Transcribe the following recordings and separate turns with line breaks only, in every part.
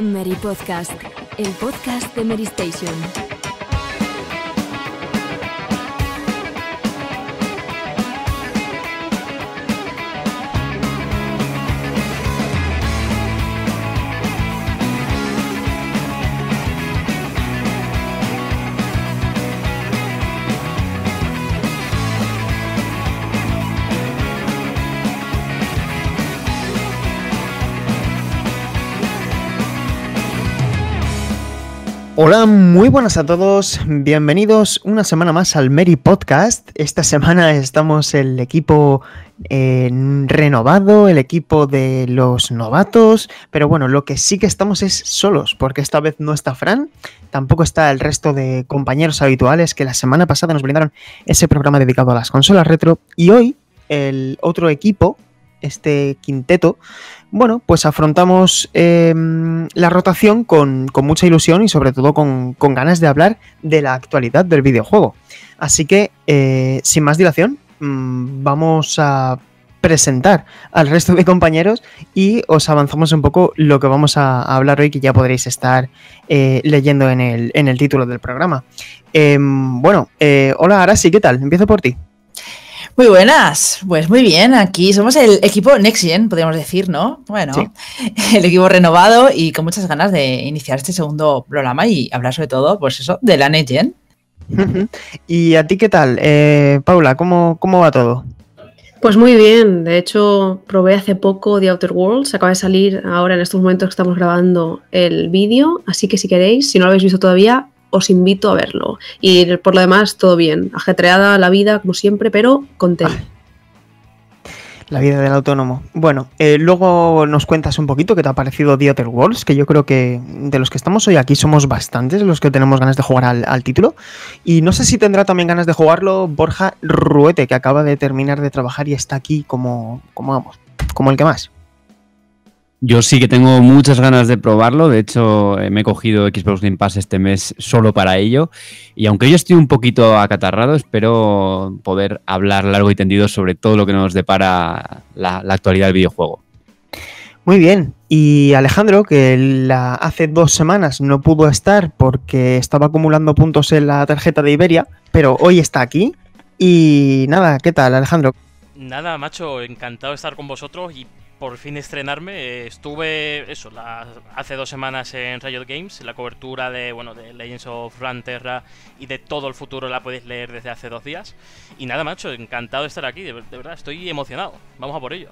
Mary Podcast, el podcast de Mary Station.
Hola, muy buenas a todos. Bienvenidos una semana más al Mary Podcast. Esta semana estamos el equipo eh, renovado, el equipo de los novatos. Pero bueno, lo que sí que estamos es solos, porque esta vez no está Fran, tampoco está el resto de compañeros habituales que la semana pasada nos brindaron ese programa dedicado a las consolas retro. Y hoy el otro equipo este quinteto, bueno, pues afrontamos eh, la rotación con, mucha ilusión y sobre todo con, ganas de hablar de la actualidad del videojuego. Así que, eh, sin más dilación, mm, vamos a presentar al resto de compañeros y os avanzamos un poco lo que vamos a, hablar hoy, que ya podréis estar eh, leyendo en el, en el, título del programa. Em, bueno, hola sí, ¿qué tal? Empiezo por ti.
Muy buenas, pues muy bien, aquí somos el equipo Next podríamos decir, ¿no? Bueno, el equipo renovado y con muchas ganas de iniciar este segundo programa y hablar sobre todo, pues eso, de la Next Gen.
¿Y a ti qué tal? Eh, Paula, ¿cómo, ¿cómo va todo? Pues muy
bien, de hecho probé hace poco The Outer Worlds, acaba de salir ahora en estos momentos que estamos grabando el vídeo, así que si queréis, si no lo habéis visto todavía, os invito a verlo. Y por lo demás, todo bien. Ajetreada la vida, como siempre, pero contenta.
La vida del autónomo. Bueno, eh, luego nos cuentas un poquito qué te ha parecido The walls Worlds, que yo creo que de los que estamos hoy aquí somos bastantes los que tenemos ganas de jugar al, al, título. Y no sé si tendrá también ganas de jugarlo Borja Ruete, que acaba de terminar de trabajar y está aquí como, como vamos, como el que más.
Yo sí que tengo muchas ganas de probarlo. De hecho, eh, me he cogido Xbox Game Pass este mes solo para ello. Y aunque yo estoy un poquito acatarrado, espero poder hablar largo y tendido sobre todo lo que nos depara la, actualidad del videojuego.
Muy bien. Y Alejandro, que hace dos semanas no pudo estar porque estaba acumulando puntos en la tarjeta de Iberia, pero hoy está aquí. Y nada, ¿qué tal, Alejandro?
Nada, macho, encantado de estar con vosotros y por fin estrenarme. Estuve, eso, hace dos semanas en Riot Games. La cobertura de, bueno, de Legends of Runeterra y de todo el futuro la podéis leer desde hace dos días. Y nada, macho, encantado de estar aquí. De, verdad, estoy emocionado. Vamos a por ello.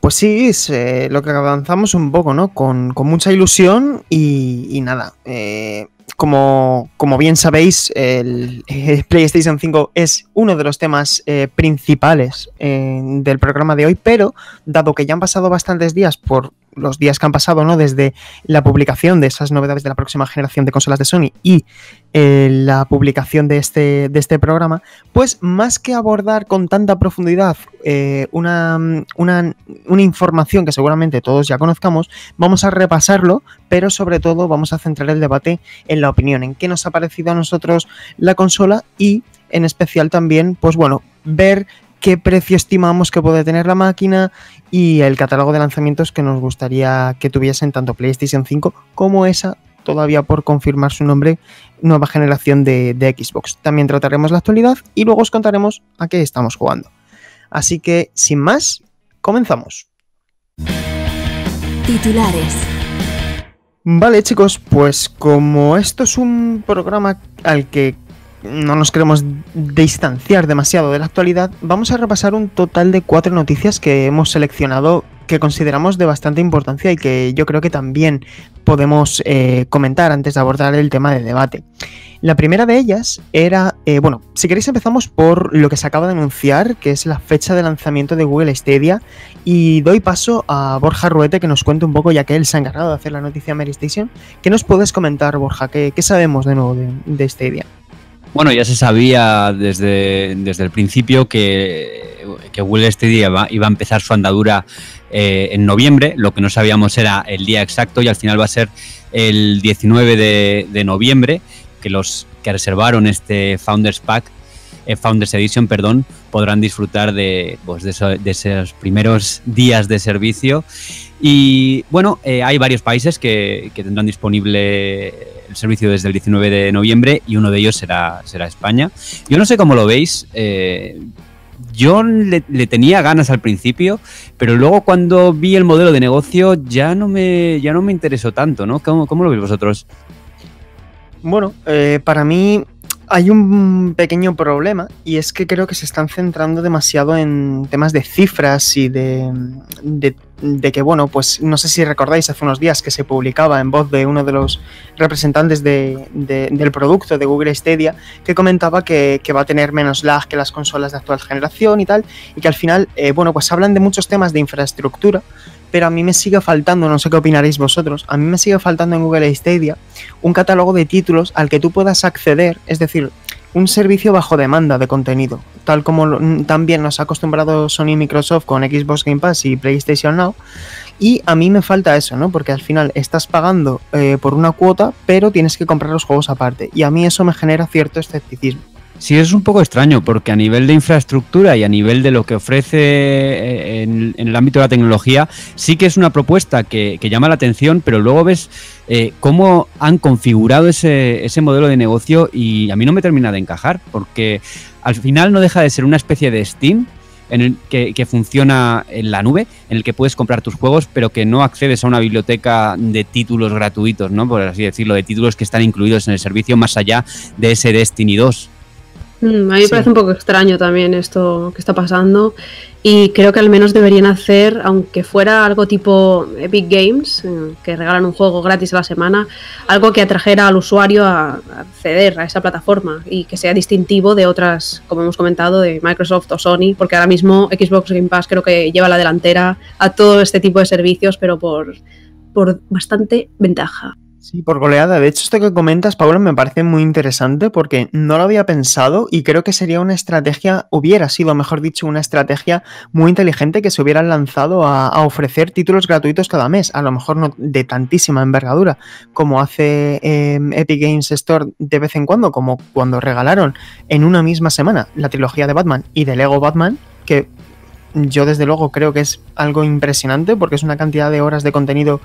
Pues sí, es eh, lo que avanzamos un poco, ¿no? Con, mucha ilusión y, nada. Eh, como, bien sabéis, el, eh, PlayStation 5 es uno de los temas eh, principales eh, del programa de hoy, pero dado que ya han pasado bastantes días por los días que han pasado, ¿no? Desde la publicación de esas novedades de la próxima generación de consolas de Sony y eh, la publicación de este, de este programa, pues más que abordar con tanta profundidad eh, una, una, una, información que seguramente todos ya conozcamos, vamos a repasarlo, pero sobre todo vamos a centrar el debate en la opinión, en qué nos ha parecido a nosotros la consola y en especial también, pues bueno, ver qué precio estimamos que puede tener la máquina y el catálogo de lanzamientos que nos gustaría que tuviesen tanto PlayStation 5 como esa todavía por confirmar su nombre, nueva generación de, Xbox. También trataremos la actualidad y luego os contaremos a qué estamos jugando. Así que, sin más, comenzamos. Titulares. Vale chicos, pues como esto es un programa al que no nos queremos distanciar demasiado de la actualidad, vamos a repasar un total de cuatro noticias que hemos seleccionado que consideramos de bastante importancia y que yo creo que también podemos eh, comentar antes de abordar el tema de debate. La primera de ellas era, eh, bueno, si queréis empezamos por lo que se acaba de anunciar, que es la fecha de lanzamiento de Google Stadia, y doy paso a Borja Ruete que nos cuente un poco, ya que él se ha encargado de hacer la noticia Mary Station, ¿qué nos puedes comentar Borja? ¿Qué, qué sabemos de nuevo de, de Stadia?
Bueno, ya se sabía desde, el principio que, que Will día iba, iba, a empezar su andadura eh, en noviembre, lo que no sabíamos era el día exacto y al final va a ser el 19 de, noviembre que los que reservaron este Founders Pack, eh, Founders Edition, perdón, podrán disfrutar de, pues, de, esos primeros días de servicio. Y bueno, eh, hay varios países que, que tendrán disponible servicio desde el 19 de noviembre y uno de ellos será, será España. Yo no sé cómo lo veis. Eh, yo le, tenía ganas al principio, pero luego cuando vi el modelo de negocio ya no me, ya no me interesó tanto, ¿no? ¿Cómo, lo veis vosotros?
Bueno, eh, para mí hay un pequeño problema y es que creo que se están centrando demasiado en temas de cifras y de, que, bueno, pues no sé si recordáis hace unos días que se publicaba en voz de uno de los representantes de, del producto de Google Stadia que comentaba que, va a tener menos lag que las consolas de actual generación y tal y que al final, eh, bueno, pues hablan de muchos temas de infraestructura pero a mí me sigue faltando, no sé qué opinaréis vosotros, a mí me sigue faltando en Google Stadia un catálogo de títulos al que tú puedas acceder, es decir, un servicio bajo demanda de contenido, tal como mm, también nos ha acostumbrado Sony y Microsoft con Xbox Game Pass y PlayStation Now. Y a mí me falta eso, ¿no? Porque al final estás pagando eh, por una cuota, pero tienes que comprar los juegos aparte. Y a mí eso me genera cierto escepticismo.
Sí, es un poco extraño porque a nivel de infraestructura y a nivel de lo que ofrece eh, en, el ámbito de la tecnología, sí que es una propuesta que, llama la atención, pero luego ves eh, cómo han configurado ese, modelo de negocio y a mí no me termina de encajar porque al final no deja de ser una especie de Steam, en que, funciona en la nube, en el que puedes comprar tus juegos, pero que no accedes a una biblioteca de títulos gratuitos, ¿no? Por así decirlo, de títulos que están incluidos en el servicio más allá de ese Destiny 2.
Mm, a mí me parece un poco extraño también esto que está pasando y creo que al menos deberían hacer, aunque fuera algo tipo Epic Games, eh, que regalan un juego gratis a la semana, algo que atrajera al usuario a acceder a esa plataforma y que sea distintivo de otras, como hemos comentado, de Microsoft o Sony, porque ahora mismo Xbox Game Pass creo que lleva la delantera a todo este tipo de servicios, pero por, por bastante ventaja.
Sí, por goleada. De hecho, esto que comentas, Pablo, me parece muy interesante porque no lo había pensado y creo que sería una estrategia, hubiera sido, mejor dicho, una estrategia muy inteligente que se hubieran lanzado a, ofrecer títulos gratuitos cada mes. A lo mejor no de tantísima envergadura como hace em, Epic Games Store de vez en cuando, como cuando regalaron en una misma semana la trilogía de Batman y de Lego Batman, que yo desde luego creo que es algo impresionante porque es una cantidad de horas de contenido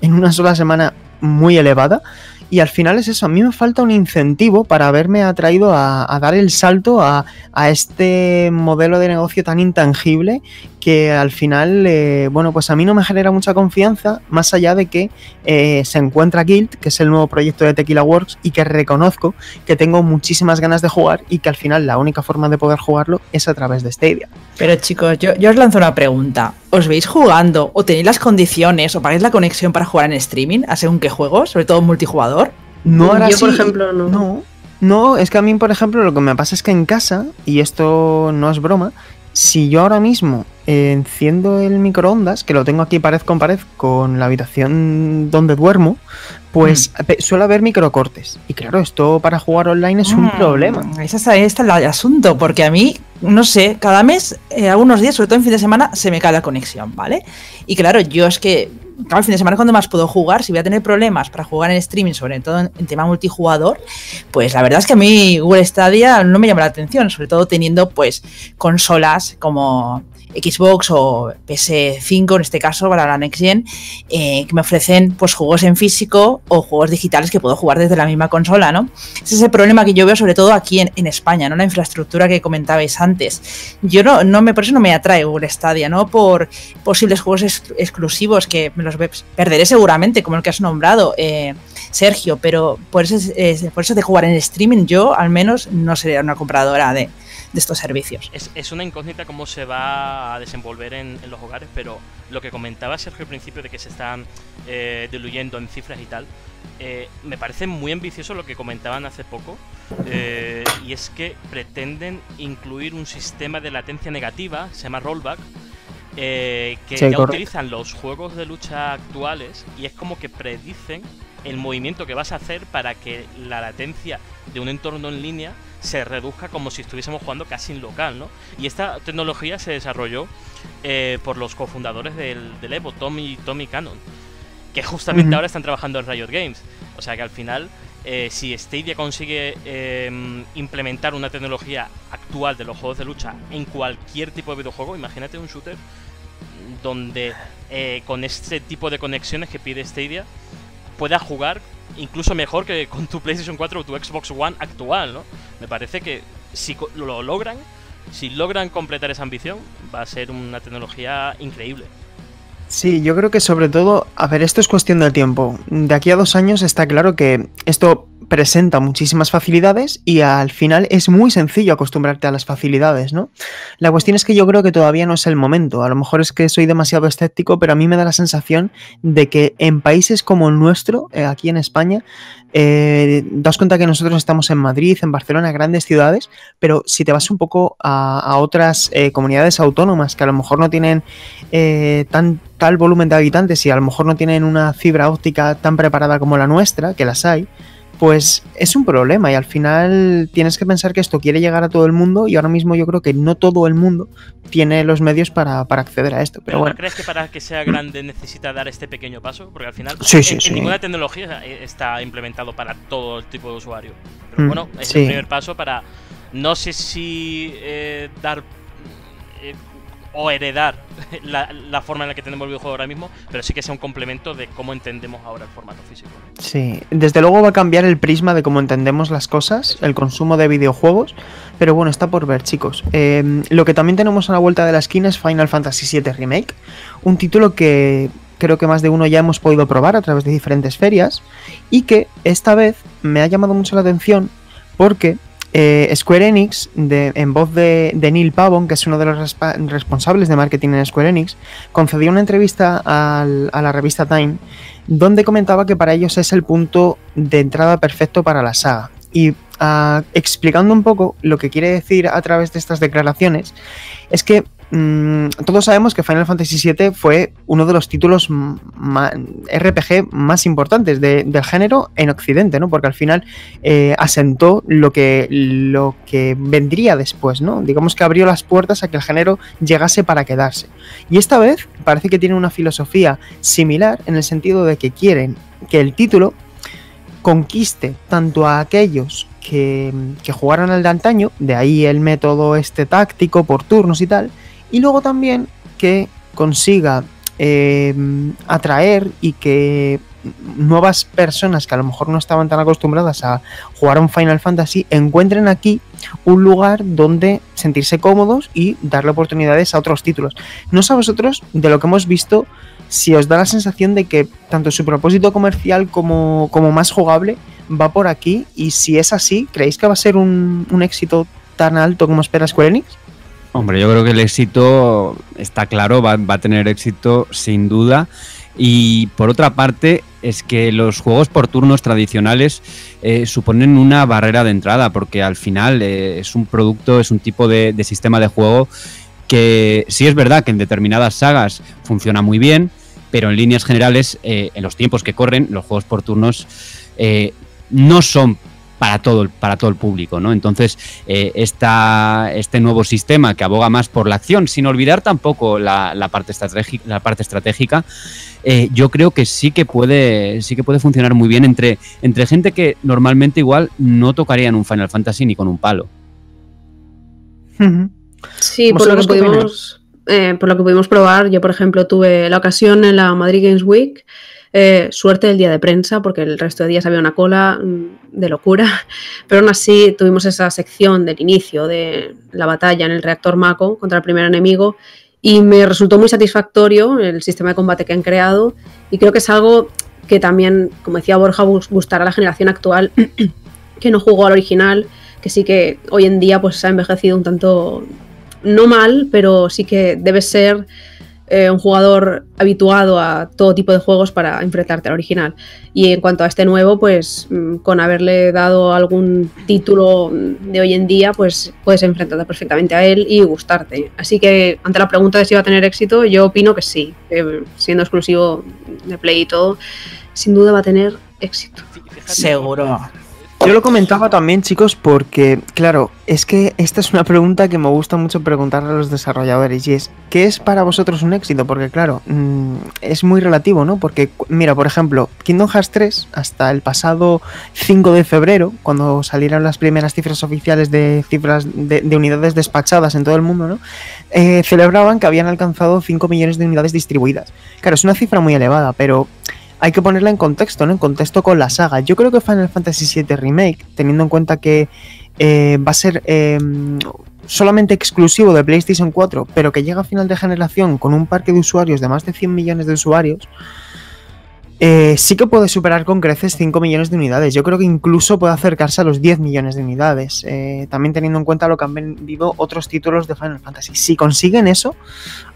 en una sola semana muy elevada. Y al final es eso, a mí me falta un incentivo para haberme atraído a, dar el salto a, a, este modelo de negocio tan intangible que al final, eh, bueno, pues a mí no me genera mucha confianza, más allá de que eh, se encuentra Guild, que es el nuevo proyecto de Tequila Works, y que reconozco que tengo muchísimas ganas de jugar y que al final la única forma de poder jugarlo es a través de Stadia.
Pero chicos, yo, os lanzo una pregunta. ¿Os veis jugando o tenéis las condiciones o pagáis la conexión para jugar en streaming,
a según qué juego? sobre todo multijugador? No, ahora yo, por ejemplo, no. no. No, es que a mí, por ejemplo, lo que me pasa es que en casa, y esto no es broma, si yo ahora mismo enciendo el microondas, que lo tengo aquí pared con pared con la habitación donde duermo, pues mm. suele haber microcortes. Y claro, esto para jugar online es un mm,
problema. Ese es, la el asunto, porque a mí, no sé, cada mes, eh, algunos días, sobre todo en fin de semana, se me cae la conexión, ¿vale? Y claro, yo es que claro, el fin de semana es cuando más puedo jugar. Si voy a tener problemas para jugar en streaming, sobre todo en, en, tema multijugador, pues la verdad es que a mí Google Stadia no me llama la atención, sobre todo teniendo pues consolas como Xbox o PS5 en este caso para la Next Gen, eh, que me ofrecen pues juegos en físico o juegos digitales que puedo jugar desde la misma consola, ¿no? Ese es el problema que yo veo sobre todo aquí en, España, ¿no? La infraestructura que comentabais antes. Yo no, no me, por eso no me atrae Google Stadia, ¿no? Por posibles juegos exclusivos que me los perderé seguramente, como el que has nombrado, eh, Sergio, pero por por eso de jugar en streaming yo al menos no sería una compradora de, de estos servicios.
Es, una incógnita cómo se va a desenvolver en, los hogares, pero lo que comentaba Sergio al principio de que se están eh, diluyendo en cifras y tal, eh, me parece muy ambicioso lo que comentaban hace poco, eh, y es que pretenden incluir un sistema de latencia negativa, se llama rollback, que ya utilizan los juegos de lucha actuales y es como que predicen el movimiento que vas a hacer para que la latencia de un entorno en línea se reduzca como si estuviésemos jugando casi en local, ¿no? Y esta tecnología se desarrolló eh, por los cofundadores del, Evo, Tommy y Tommy Cannon, que justamente ahora están trabajando en Riot Games. O sea que al final, eh, si Stadia consigue em, implementar una tecnología actual de los juegos de lucha en cualquier tipo de videojuego, imagínate un shooter donde eh, con este tipo de conexiones que pide Stadia, pueda jugar incluso mejor que con tu PlayStation 4 o tu Xbox One actual, ¿no? Me parece que si lo logran, si logran completar esa ambición, va a ser una tecnología increíble.
Sí, yo creo que sobre todo, a ver, esto es cuestión del tiempo. De aquí a dos años está claro que esto presenta muchísimas facilidades y al final es muy sencillo acostumbrarte a las facilidades, ¿no? La cuestión es que yo creo que todavía no es el momento. A lo mejor es que soy demasiado escéptico, pero a mí me da la sensación de que en países como el nuestro, eh, aquí en España, eh, daos cuenta que nosotros estamos en Madrid, en Barcelona, grandes ciudades, pero si te vas un poco a, otras eh, comunidades autónomas que a lo mejor no tienen eh, tan, tal volumen de habitantes y a lo mejor no tienen una fibra óptica tan preparada como la nuestra, que las hay, pues es un problema y al final tienes que pensar que esto quiere llegar a todo el mundo y ahora mismo yo creo que no todo el mundo tiene los medios para, acceder a esto. Pero, bueno. ¿Crees
que para que sea grande necesita dar este pequeño paso? Porque al final eh, ninguna tecnología está implementado para todo tipo de usuario. Pero mm, bueno, es el primer paso para, no sé si eh, dar... Eh, o heredar la, forma en la que tenemos el videojuego ahora mismo, pero sí que sea un complemento de cómo entendemos ahora el formato
físico. Sí, desde luego va a cambiar el prisma de cómo entendemos las cosas, el consumo de videojuegos, pero bueno, está por ver, chicos. Em, lo que también tenemos a la vuelta de la esquina es Final Fantasy VII Remake, un título que creo que más de uno ya hemos podido probar a través de diferentes ferias y que esta vez me ha llamado mucho la atención porque eh, Square Enix, en voz de, Neil Pavon, que es uno de los responsables de marketing en Square Enix, concedió una entrevista a la revista Time donde comentaba que para ellos es el punto de entrada perfecto para la saga. Y ah, explicando un poco lo que quiere decir a través de estas declaraciones, es que Mm, todos sabemos que Final Fantasy VII fue uno de los títulos RPG más importantes del género en Occidente, ¿no? Porque al final eh, asentó lo que, lo que vendría después, ¿no? Digamos que abrió las puertas a que el género llegase para quedarse. Y esta vez parece que tiene una filosofía similar en el sentido de que quieren que el título conquiste tanto a aquellos que, que, jugaron al de antaño, de ahí el método este táctico por turnos y tal, y luego también que consiga eh, atraer y que nuevas personas que a lo mejor no estaban tan acostumbradas a jugar un Final Fantasy encuentren aquí un lugar donde sentirse cómodos y darle oportunidades a otros títulos. No sé a vosotros de lo que hemos visto si os da la sensación de que tanto su propósito comercial como, como más jugable va por aquí y si es así, ¿creéis que va a ser un, un éxito tan alto como espera Square Enix?
Hombre, yo creo que el éxito está claro, va, a tener éxito sin duda. Y por otra parte, es que los juegos por turnos tradicionales eh, suponen una barrera de entrada, porque al final eh, es un producto, es un tipo de, sistema de juego que sí es verdad que en determinadas sagas funciona muy bien, pero en líneas generales, eh, en los tiempos que corren, los juegos por turnos no son para todo, para todo el público. ¿no? Entonces, eh, este nuevo sistema que aboga más por la acción, sin olvidar tampoco la, parte, estratégica, la parte estratégica eh, yo creo que sí que puede, sí que puede funcionar muy bien entre, entre gente que normalmente igual no tocaría en un Final Fantasy ni con un palo.
Sí, por lo que pudimos... Eh, por lo que pudimos probar, yo por ejemplo tuve la ocasión en la Madrid Games Week eh, suerte el día de prensa, porque el resto de días había una cola mm, de locura, pero aún así tuvimos esa sección del inicio de la batalla en el reactor Mako contra el primer enemigo y me resultó muy satisfactorio el sistema de combate que han creado y creo que es algo que también, como decía Borja, gustará a la generación actual que no jugó al original, que sí que hoy en día pues ha envejecido un tanto no mal, pero sí que debe ser eh, un jugador habituado a todo tipo de juegos para enfrentarte al original. Y en cuanto a este nuevo, pues mm, con haberle dado algún título de hoy en día, pues puedes enfrentarte perfectamente a él y gustarte. Así que ante la pregunta de si va a tener éxito, yo opino que sí. Eh, siendo exclusivo de Play y todo, sin duda va a tener éxito.
Seguro. Yo lo comentaba también, chicos, porque, claro, es que esta es una pregunta que me gusta mucho preguntarle a los desarrolladores y es, ¿qué es para vosotros un éxito? Porque, claro, mm, es muy relativo, ¿no? Porque, mira, por ejemplo, Kingdom Hearts 3, hasta el pasado 5 de febrero, cuando salieron las primeras cifras oficiales de cifras de, unidades despachadas en todo el mundo, ¿no? Eh, celebraban que habían alcanzado 5 millones de unidades distribuidas. Claro, es una cifra muy elevada, pero hay que ponerla en contexto, ¿no? En contexto con la saga. Yo creo que Final Fantasy VII Remake, teniendo en cuenta que eh, va a ser em, solamente exclusivo de PlayStation 4, pero que llega a final de generación con un parque de usuarios de más de 100 millones de usuarios, eh, sí que puede superar con creces 5 millones de unidades. Yo creo que incluso puede acercarse a los 10 millones de unidades, eh, también teniendo en cuenta lo que han vendido otros títulos de Final Fantasy. Si consiguen eso,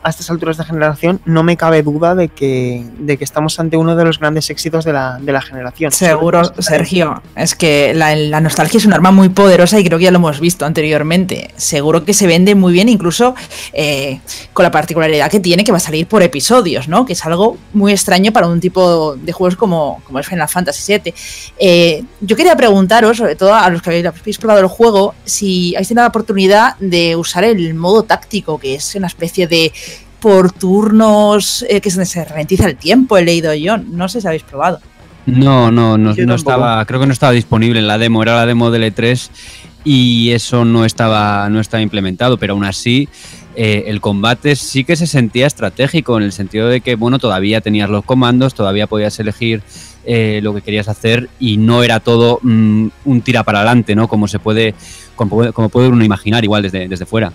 a estas alturas de generación no me cabe duda de que, de que estamos ante uno de los grandes éxitos de la, generación. Seguro, Sergio. Es que la, nostalgia es un arma muy poderosa y creo que ya
lo hemos visto anteriormente. Seguro que se vende muy bien, incluso eh, con la particularidad que tiene que va a salir por episodios, ¿no? Que es algo muy extraño para un tipo de juegos como, como es Final Fantasy VII. Eh, yo quería preguntaros, sobre todo a los que habéis, habéis probado el juego, si habéis tenido la oportunidad de usar el modo táctico, que es una especie de por turnos eh, que se ralentiza el tiempo, he leído yo. No sé si habéis probado.
No, no, no, no estaba, creo que no estaba disponible en la demo, era la demo del E3 y eso no estaba, no estaba implementado, pero aún así eh, el combate sí que se sentía estratégico en el sentido de que, bueno, todavía tenías los comandos, todavía podías elegir eh, lo que querías hacer y no era todo mm, un tira para adelante, ¿no? Como se puede, como, como uno imaginar igual desde, desde fuera.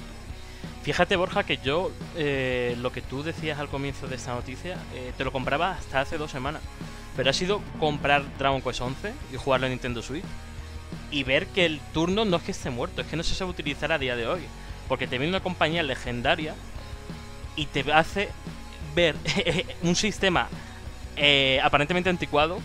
Fíjate, Borja, que yo eh, lo que tú decías al comienzo de esta noticia, eh, te lo compraba hasta hace dos semanas. Pero ha sido comprar Dragon Quest 11 y jugarlo en Nintendo Switch y ver que el turno no es que esté muerto, es que no se sabe utilizar a día de hoy. Porque te viene una compañía legendaria y te hace ver un sistema eh, aparentemente anticuado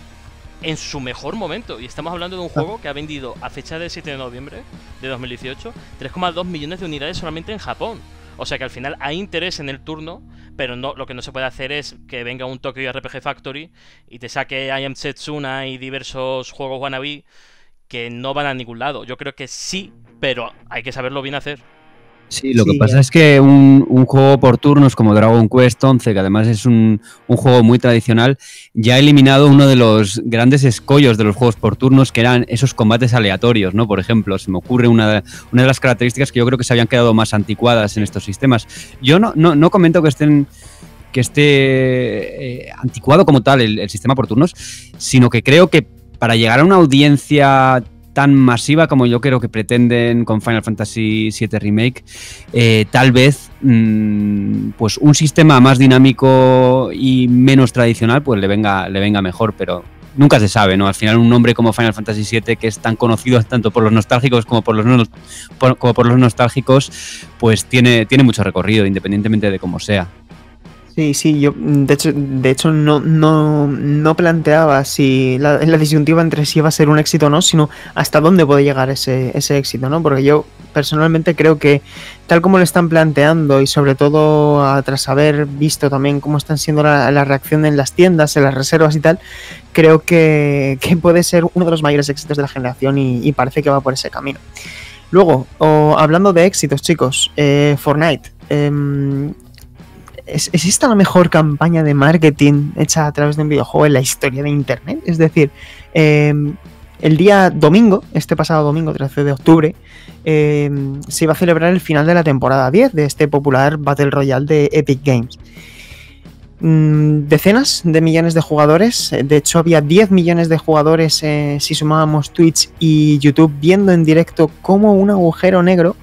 en su mejor momento. Y estamos hablando de un juego que ha vendido a fecha del 7 de noviembre de 2018 3,2 millones de unidades solamente en Japón. O sea que al final hay interés en el turno, pero no, lo que no se puede hacer es que venga un Tokyo RPG Factory y te saque I Am Setsuna y diversos juegos wannabe que no van a ningún lado. Yo creo que sí, pero hay que saberlo bien hacer. Sí, lo que pasa es
que un, juego por turnos como Dragon Quest 11, que además es un, juego muy tradicional, ya ha eliminado uno de los grandes escollos de los juegos por turnos, que eran esos combates aleatorios, ¿no? Por ejemplo, se me ocurre una, una de las características que yo creo que se habían quedado más anticuadas en estos sistemas. Yo no, no, comento que estén que esté eh, anticuado como tal el sistema por turnos, sino que creo que para llegar a una audiencia tan masiva como yo creo que pretenden con Final Fantasy VII Remake. Eh, tal vez mm, pues un sistema más dinámico y menos tradicional pues le venga, le venga mejor, pero nunca se sabe, ¿no? Al final un nombre como Final Fantasy VII, que es tan conocido tanto por los nostálgicos como por los, no, como por los nostálgicos, pues tiene, tiene mucho recorrido, independientemente de cómo sea.
Sí, sí, yo mm, de hecho, de hecho no, no, no planteaba si la, disyuntiva entre si iba a ser un éxito o no, sino hasta dónde puede llegar ese, ese éxito, ¿no? Porque yo personalmente creo que tal como lo están planteando y sobre todo tras haber visto también cómo están siendo la, la, reacción en las tiendas, en las reservas y tal, creo que, puede ser uno de los mayores éxitos de la generación y, parece que va por ese camino. Luego, hablando de éxitos, chicos, eh, Fortnite. Em, ¿es, esta la mejor campaña de marketing hecha a través de un videojuego en la historia de Internet? Es decir, em, el día domingo, este pasado domingo 13 de octubre, em, se iba a celebrar el final de la temporada 10 de este popular Battle Royale de Epic Games. Mm, decenas de millones de jugadores, de hecho había 10 millones de jugadores eh, si sumábamos Twitch y YouTube viendo en directo cómo un agujero negro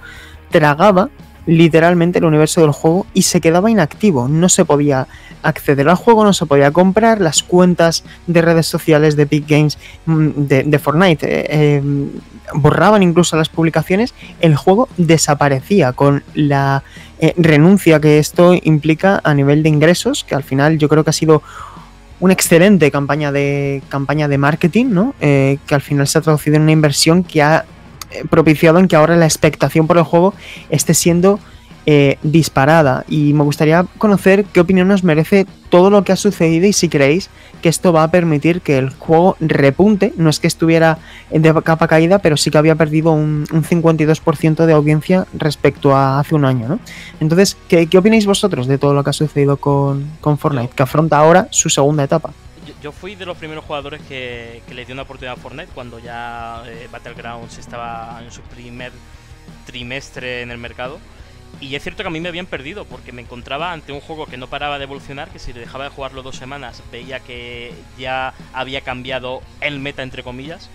tragaba literalmente el universo del juego y se quedaba inactivo. No se podía acceder al juego, no se podía comprar. Las cuentas de redes sociales de Big Games mm, de, Fortnite eh, em, borraban incluso las publicaciones. El juego desaparecía con la eh, renuncia que esto implica a nivel de ingresos, que al final yo creo que ha sido una excelente campaña de campaña de marketing, ¿no? Eh, que al final se ha traducido en una inversión que ha propiciado en que ahora la expectación por el juego esté siendo eh, disparada. Y me gustaría conocer qué opinión nos merece todo lo que ha sucedido y si creéis que esto va a permitir que el juego repunte. No es que estuviera de capa caída, pero sí que había perdido un, un 52% de audiencia respecto a hace un año. ¿no? Entonces, ¿qué, ¿qué, opináis vosotros de todo lo que ha sucedido con, con Fortnite, que afronta ahora su segunda etapa? yo fui
de los primeros jugadores que, le les dio una oportunidad a Fortnite cuando ya eh, Battlegrounds estaba en su primer trimestre en el mercado. Y es cierto que a mí me habían perdido porque me encontraba ante un juego que no paraba de evolucionar, que si dejaba de jugarlo dos semanas veía que ya había cambiado el meta entre comillas.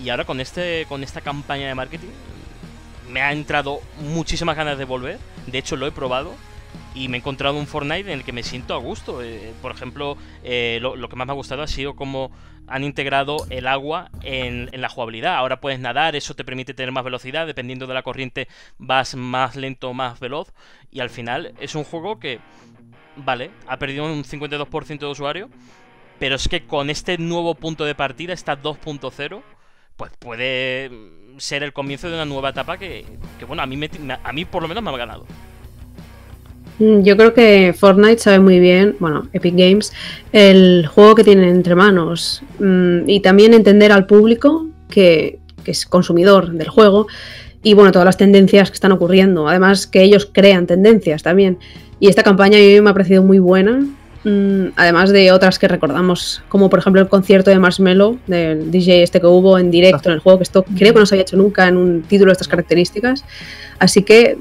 Y ahora con este con esta campaña de marketing me ha entrado muchísimas ganas de volver. De hecho lo he probado y me he encontrado un Fortnite en el que me siento a gusto. Eh, por ejemplo, eh, lo, que más me ha gustado ha sido cómo han integrado el agua en, la jugabilidad. Ahora puedes nadar, eso te permite tener más velocidad, dependiendo de la corriente vas más lento o más veloz. Y al final es un juego que, vale, ha perdido un 52% de usuario, pero es que con este nuevo punto de partida, esta 2.0, pues puede ser el comienzo de una nueva etapa que, que bueno, a mí, a mí por lo menos me ha ganado.
Mm, yo creo que Fortnite sabe muy bien, bueno, Epic Games, el juego que tienen entre manos mm, y también entender al público que, es consumidor del juego y bueno, todas las tendencias que están ocurriendo. Además que ellos crean tendencias también. Y esta campaña a mí me ha parecido muy buena, mm, además de otras que recordamos, como por ejemplo el concierto de Marshmello, del DJ este que hubo en directo en el juego, que esto creo que no se había hecho nunca en un título de estas características. Así que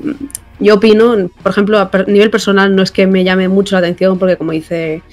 yo opino, por ejemplo, a nivel personal no es que me llame mucho la atención porque como dice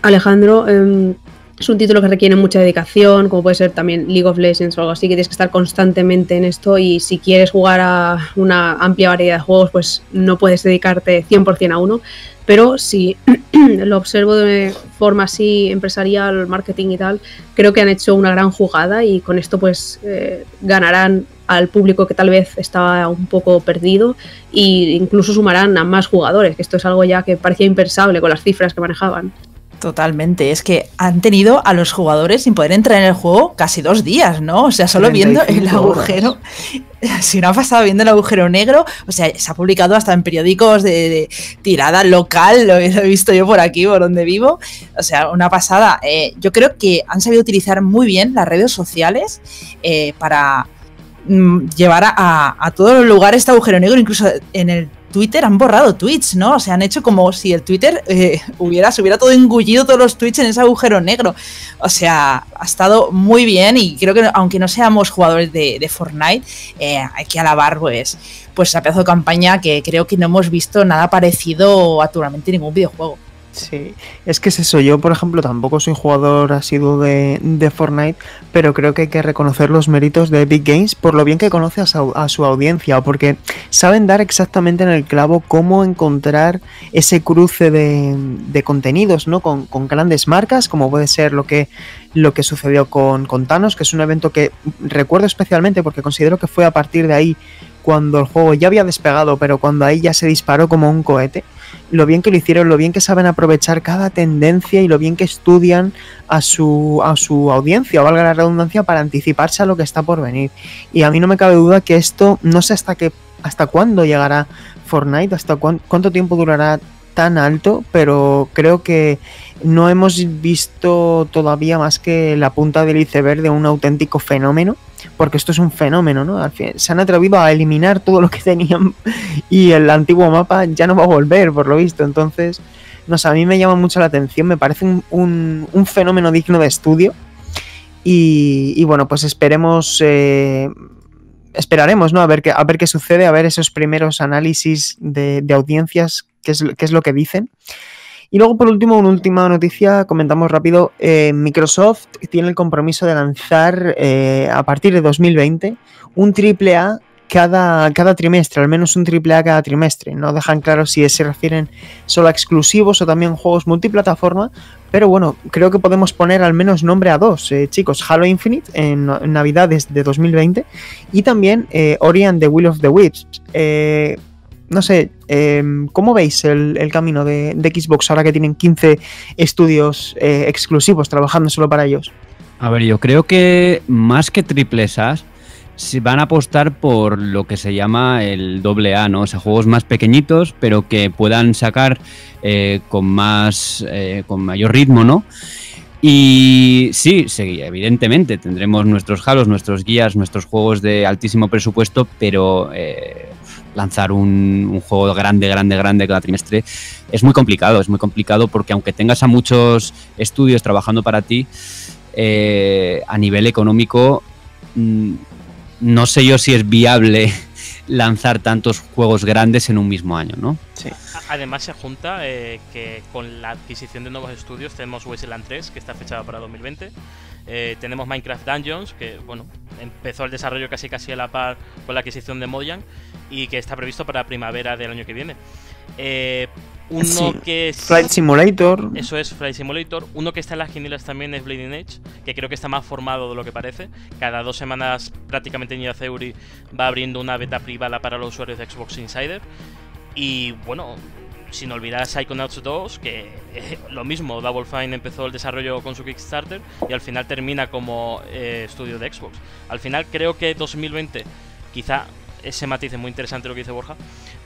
Alejandro, em, es un título que requiere mucha dedicación, como puede ser también League of Legends o algo así, que tienes que estar constantemente en esto y si quieres jugar a una amplia variedad de juegos, pues no puedes dedicarte 100% a uno pero si lo observo de forma así empresarial, marketing y tal, creo que han hecho una gran jugada y con esto pues eh, ganarán al público que tal vez estaba un poco perdido e incluso sumarán a más jugadores, que esto es algo ya que parecía impensable con las cifras que manejaban. Totalmente, es que han tenido a los jugadores sin poder
entrar en el juego casi dos días, ¿no? O sea, solo viendo el agujero. Si no ha pasado viendo el agujero negro, o sea, se ha publicado hasta en periódicos de, tirada local, lo he visto yo por aquí, por donde vivo. O sea, una pasada. Eh, yo creo que han sabido utilizar muy bien las redes sociales eh, para mm, llevar a todos los lugares este agujero negro, incluso en el Twitter han borrado tweets, ¿no? O sea, han hecho como si el Twitter eh, hubiera, se hubiera todo engullido todos los tweets en ese agujero negro. O sea, ha estado muy bien y creo que aunque no seamos jugadores de, Fortnite, eh, hay que alabar pues, pues esa pedazo de campaña que creo que no hemos visto nada parecido actualmente en ningún
videojuego. Sí, es que es eso. Yo, por ejemplo, tampoco soy jugador asiduo de, Fortnite, pero creo que hay que reconocer los méritos de Epic Games por lo bien que conoce a su, a su audiencia, porque saben dar exactamente en el clavo cómo encontrar ese cruce de, contenidos, ¿no? Con, grandes marcas, como puede ser lo que, lo que sucedió con, con Thanos, que es un evento que recuerdo especialmente porque considero que fue a partir de ahí cuando el juego ya había despegado, pero cuando ahí ya se disparó como un cohete lo bien que lo hicieron, lo bien que saben aprovechar cada tendencia y lo bien que estudian a su, a su audiencia, valga la redundancia, para anticiparse a lo que está por venir. Y a mí no me cabe duda que esto, no sé hasta qué, hasta cuándo llegará Fortnite, hasta cuánto tiempo durará tan alto, pero creo que no hemos visto todavía más que la punta del iceberg de un auténtico fenómeno porque esto es un fenómeno, ¿no? Al fin, se han atrevido a eliminar todo lo que tenían y el antiguo mapa ya no va a volver, por lo visto. Entonces, no sé, a mí me llama mucho la atención, me parece un, un, fenómeno digno de estudio. Y, bueno, pues esperemos. Eh, esperaremos, ¿no? A ver qué, a ver qué sucede, a ver esos primeros análisis de, de audiencias, qué es, qué es lo que dicen. Y luego, por último, una última noticia, comentamos rápido, eh, Microsoft tiene el compromiso de lanzar eh, a partir de 2020 un triple A cada, cada trimestre, al menos un triple A cada trimestre. No dejan claro si se refieren solo a exclusivos o también juegos multiplataforma, pero bueno, creo que podemos poner al menos nombre a dos, eh, chicos. Halo Infinite en, Navidades de 2020 y también eh, Ori and the Will of the Witch no sé, em, ¿cómo veis el, camino de, de, Xbox ahora que tienen 15 estudios eh, exclusivos trabajando solo para ellos?
A ver, yo creo que más que triples se van a apostar por lo que se llama el doble A, ¿no? O sea, juegos más pequeñitos, pero que puedan sacar eh, con más. Eh, con mayor ritmo, ¿no? Y sí, evidentemente tendremos nuestros halos, nuestros guías, nuestros juegos de altísimo presupuesto, pero lanzar un, juego grande, grande, grande cada trimestre, es muy complicado, es muy complicado porque aunque tengas a muchos estudios trabajando para ti, eh, a nivel económico, mm, no sé yo si es viable lanzar tantos juegos grandes en un mismo año, ¿no?
Además se junta eh, que con la adquisición de nuevos estudios tenemos Wasteland 3, que está fechada para 2020. Eh, tenemos Minecraft Dungeons, que bueno, empezó el desarrollo casi casi a la par con la adquisición de Mojang y que está previsto para primavera del año que viene. Eh, uno que es. Flight Simulator. Eso es, Flight Simulator. Uno que está en las geniales también es Bleeding Edge, que creo que está más formado de lo que parece. Cada dos semanas, prácticamente Ninja Theory va abriendo una beta privada para los usuarios de Xbox Insider. Y bueno, sin olvidar Psychonauts 2, que es eh, lo mismo, Double Fine empezó el desarrollo con su Kickstarter y al final termina como eh, estudio de Xbox. Al final creo que 2020 quizá ese matiz es muy interesante lo que dice Borja,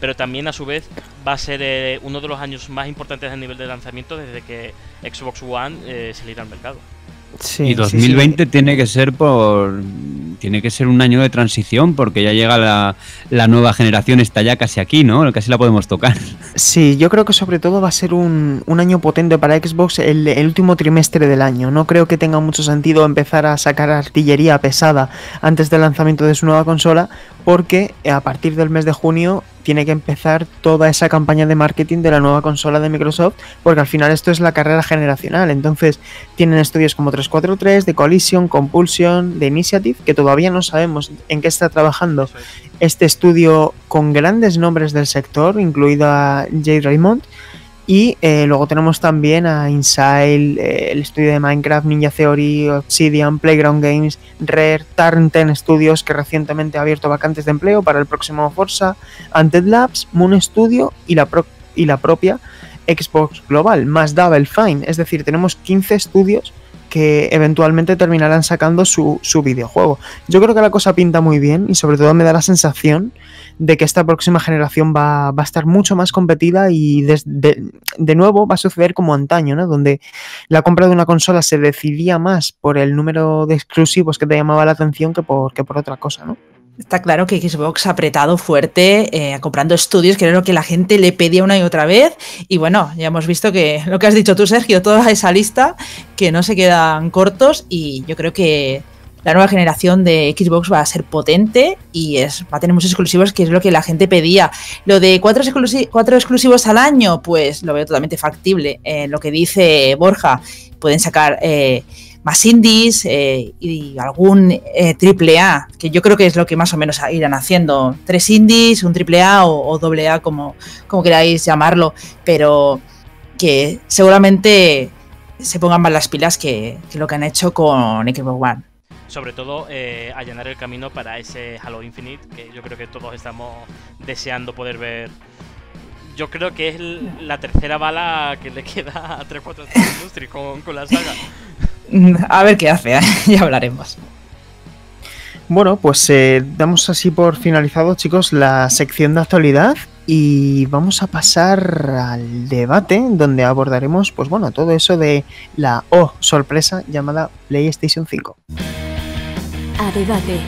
pero también a su vez va a ser eh, uno de los años más importantes a nivel de lanzamiento desde que Xbox One eh, se al mercado.
Sí, y 2020
tiene que ser por tiene que ser un año de transición porque ya llega la, la, nueva generación, está ya casi aquí, ¿no? Casi la podemos tocar.
Sí, yo creo que sobre todo va a ser un, un año potente para Xbox el, último trimestre del año. No creo que tenga mucho sentido empezar a sacar artillería pesada antes del lanzamiento de su nueva consola porque eh, a partir del mes de junio tiene que empezar toda esa campaña de marketing de la nueva consola de Microsoft, porque al final esto es la carrera generacional. Entonces, tienen estudios como 343, de Collision, Compulsion, de Initiative, que todavía no sabemos en qué está trabajando este estudio con grandes nombres del sector, incluido a Jay Raymond, y eh, luego tenemos también a Insile, eh, el estudio de Minecraft, Ninja Theory, Obsidian, Playground Games, Rare, Tarnten Studios, que recientemente ha abierto vacantes de empleo para el próximo Forza, Anted Labs, Moon Studio y la, y la propia Xbox Global, más Double Fine. Es decir, tenemos 15 estudios que eventualmente terminarán sacando su, su videojuego. Yo creo que la cosa pinta muy bien y sobre todo me da la sensación de que esta próxima generación va, a estar mucho más competida y de, nuevo va a suceder como antaño, ¿no? Donde la compra de una consola se decidía más por el número de exclusivos que te llamaba la atención que por, que por otra cosa, ¿no?
Está claro que Xbox ha apretado fuerte eh, comprando estudios, que era lo que la gente le pedía una y otra vez. Y bueno, ya hemos visto que lo que has dicho tú, Sergio, toda esa lista que no se quedan cortos y yo creo que la nueva generación de Xbox va a ser potente y va a tener muchos exclusivos, que es lo que la gente pedía. Lo de cuatro, exclusivos al año, pues lo veo totalmente factible. Eh, lo que dice Borja, pueden sacar... Eh, más indies eh, y algún eh, triple A, que yo creo que es lo que más o menos irán haciendo. Tres indies, un triple A o, doble A, como, como queráis llamarlo, pero que seguramente se pongan más las pilas que, lo que han hecho con Xbox One.
Sobre todo eh, allanar el camino para ese Halo Infinite, que yo creo que todos estamos deseando poder ver yo creo que es la tercera bala que le queda a 343 Industries con, con la saga.
A ver qué hace, ya hablaremos. Bueno, pues eh, damos así por finalizado, chicos, la sección de actualidad y vamos a pasar al debate donde abordaremos, pues bueno, todo eso de la oh sorpresa llamada PlayStation 5. A debate.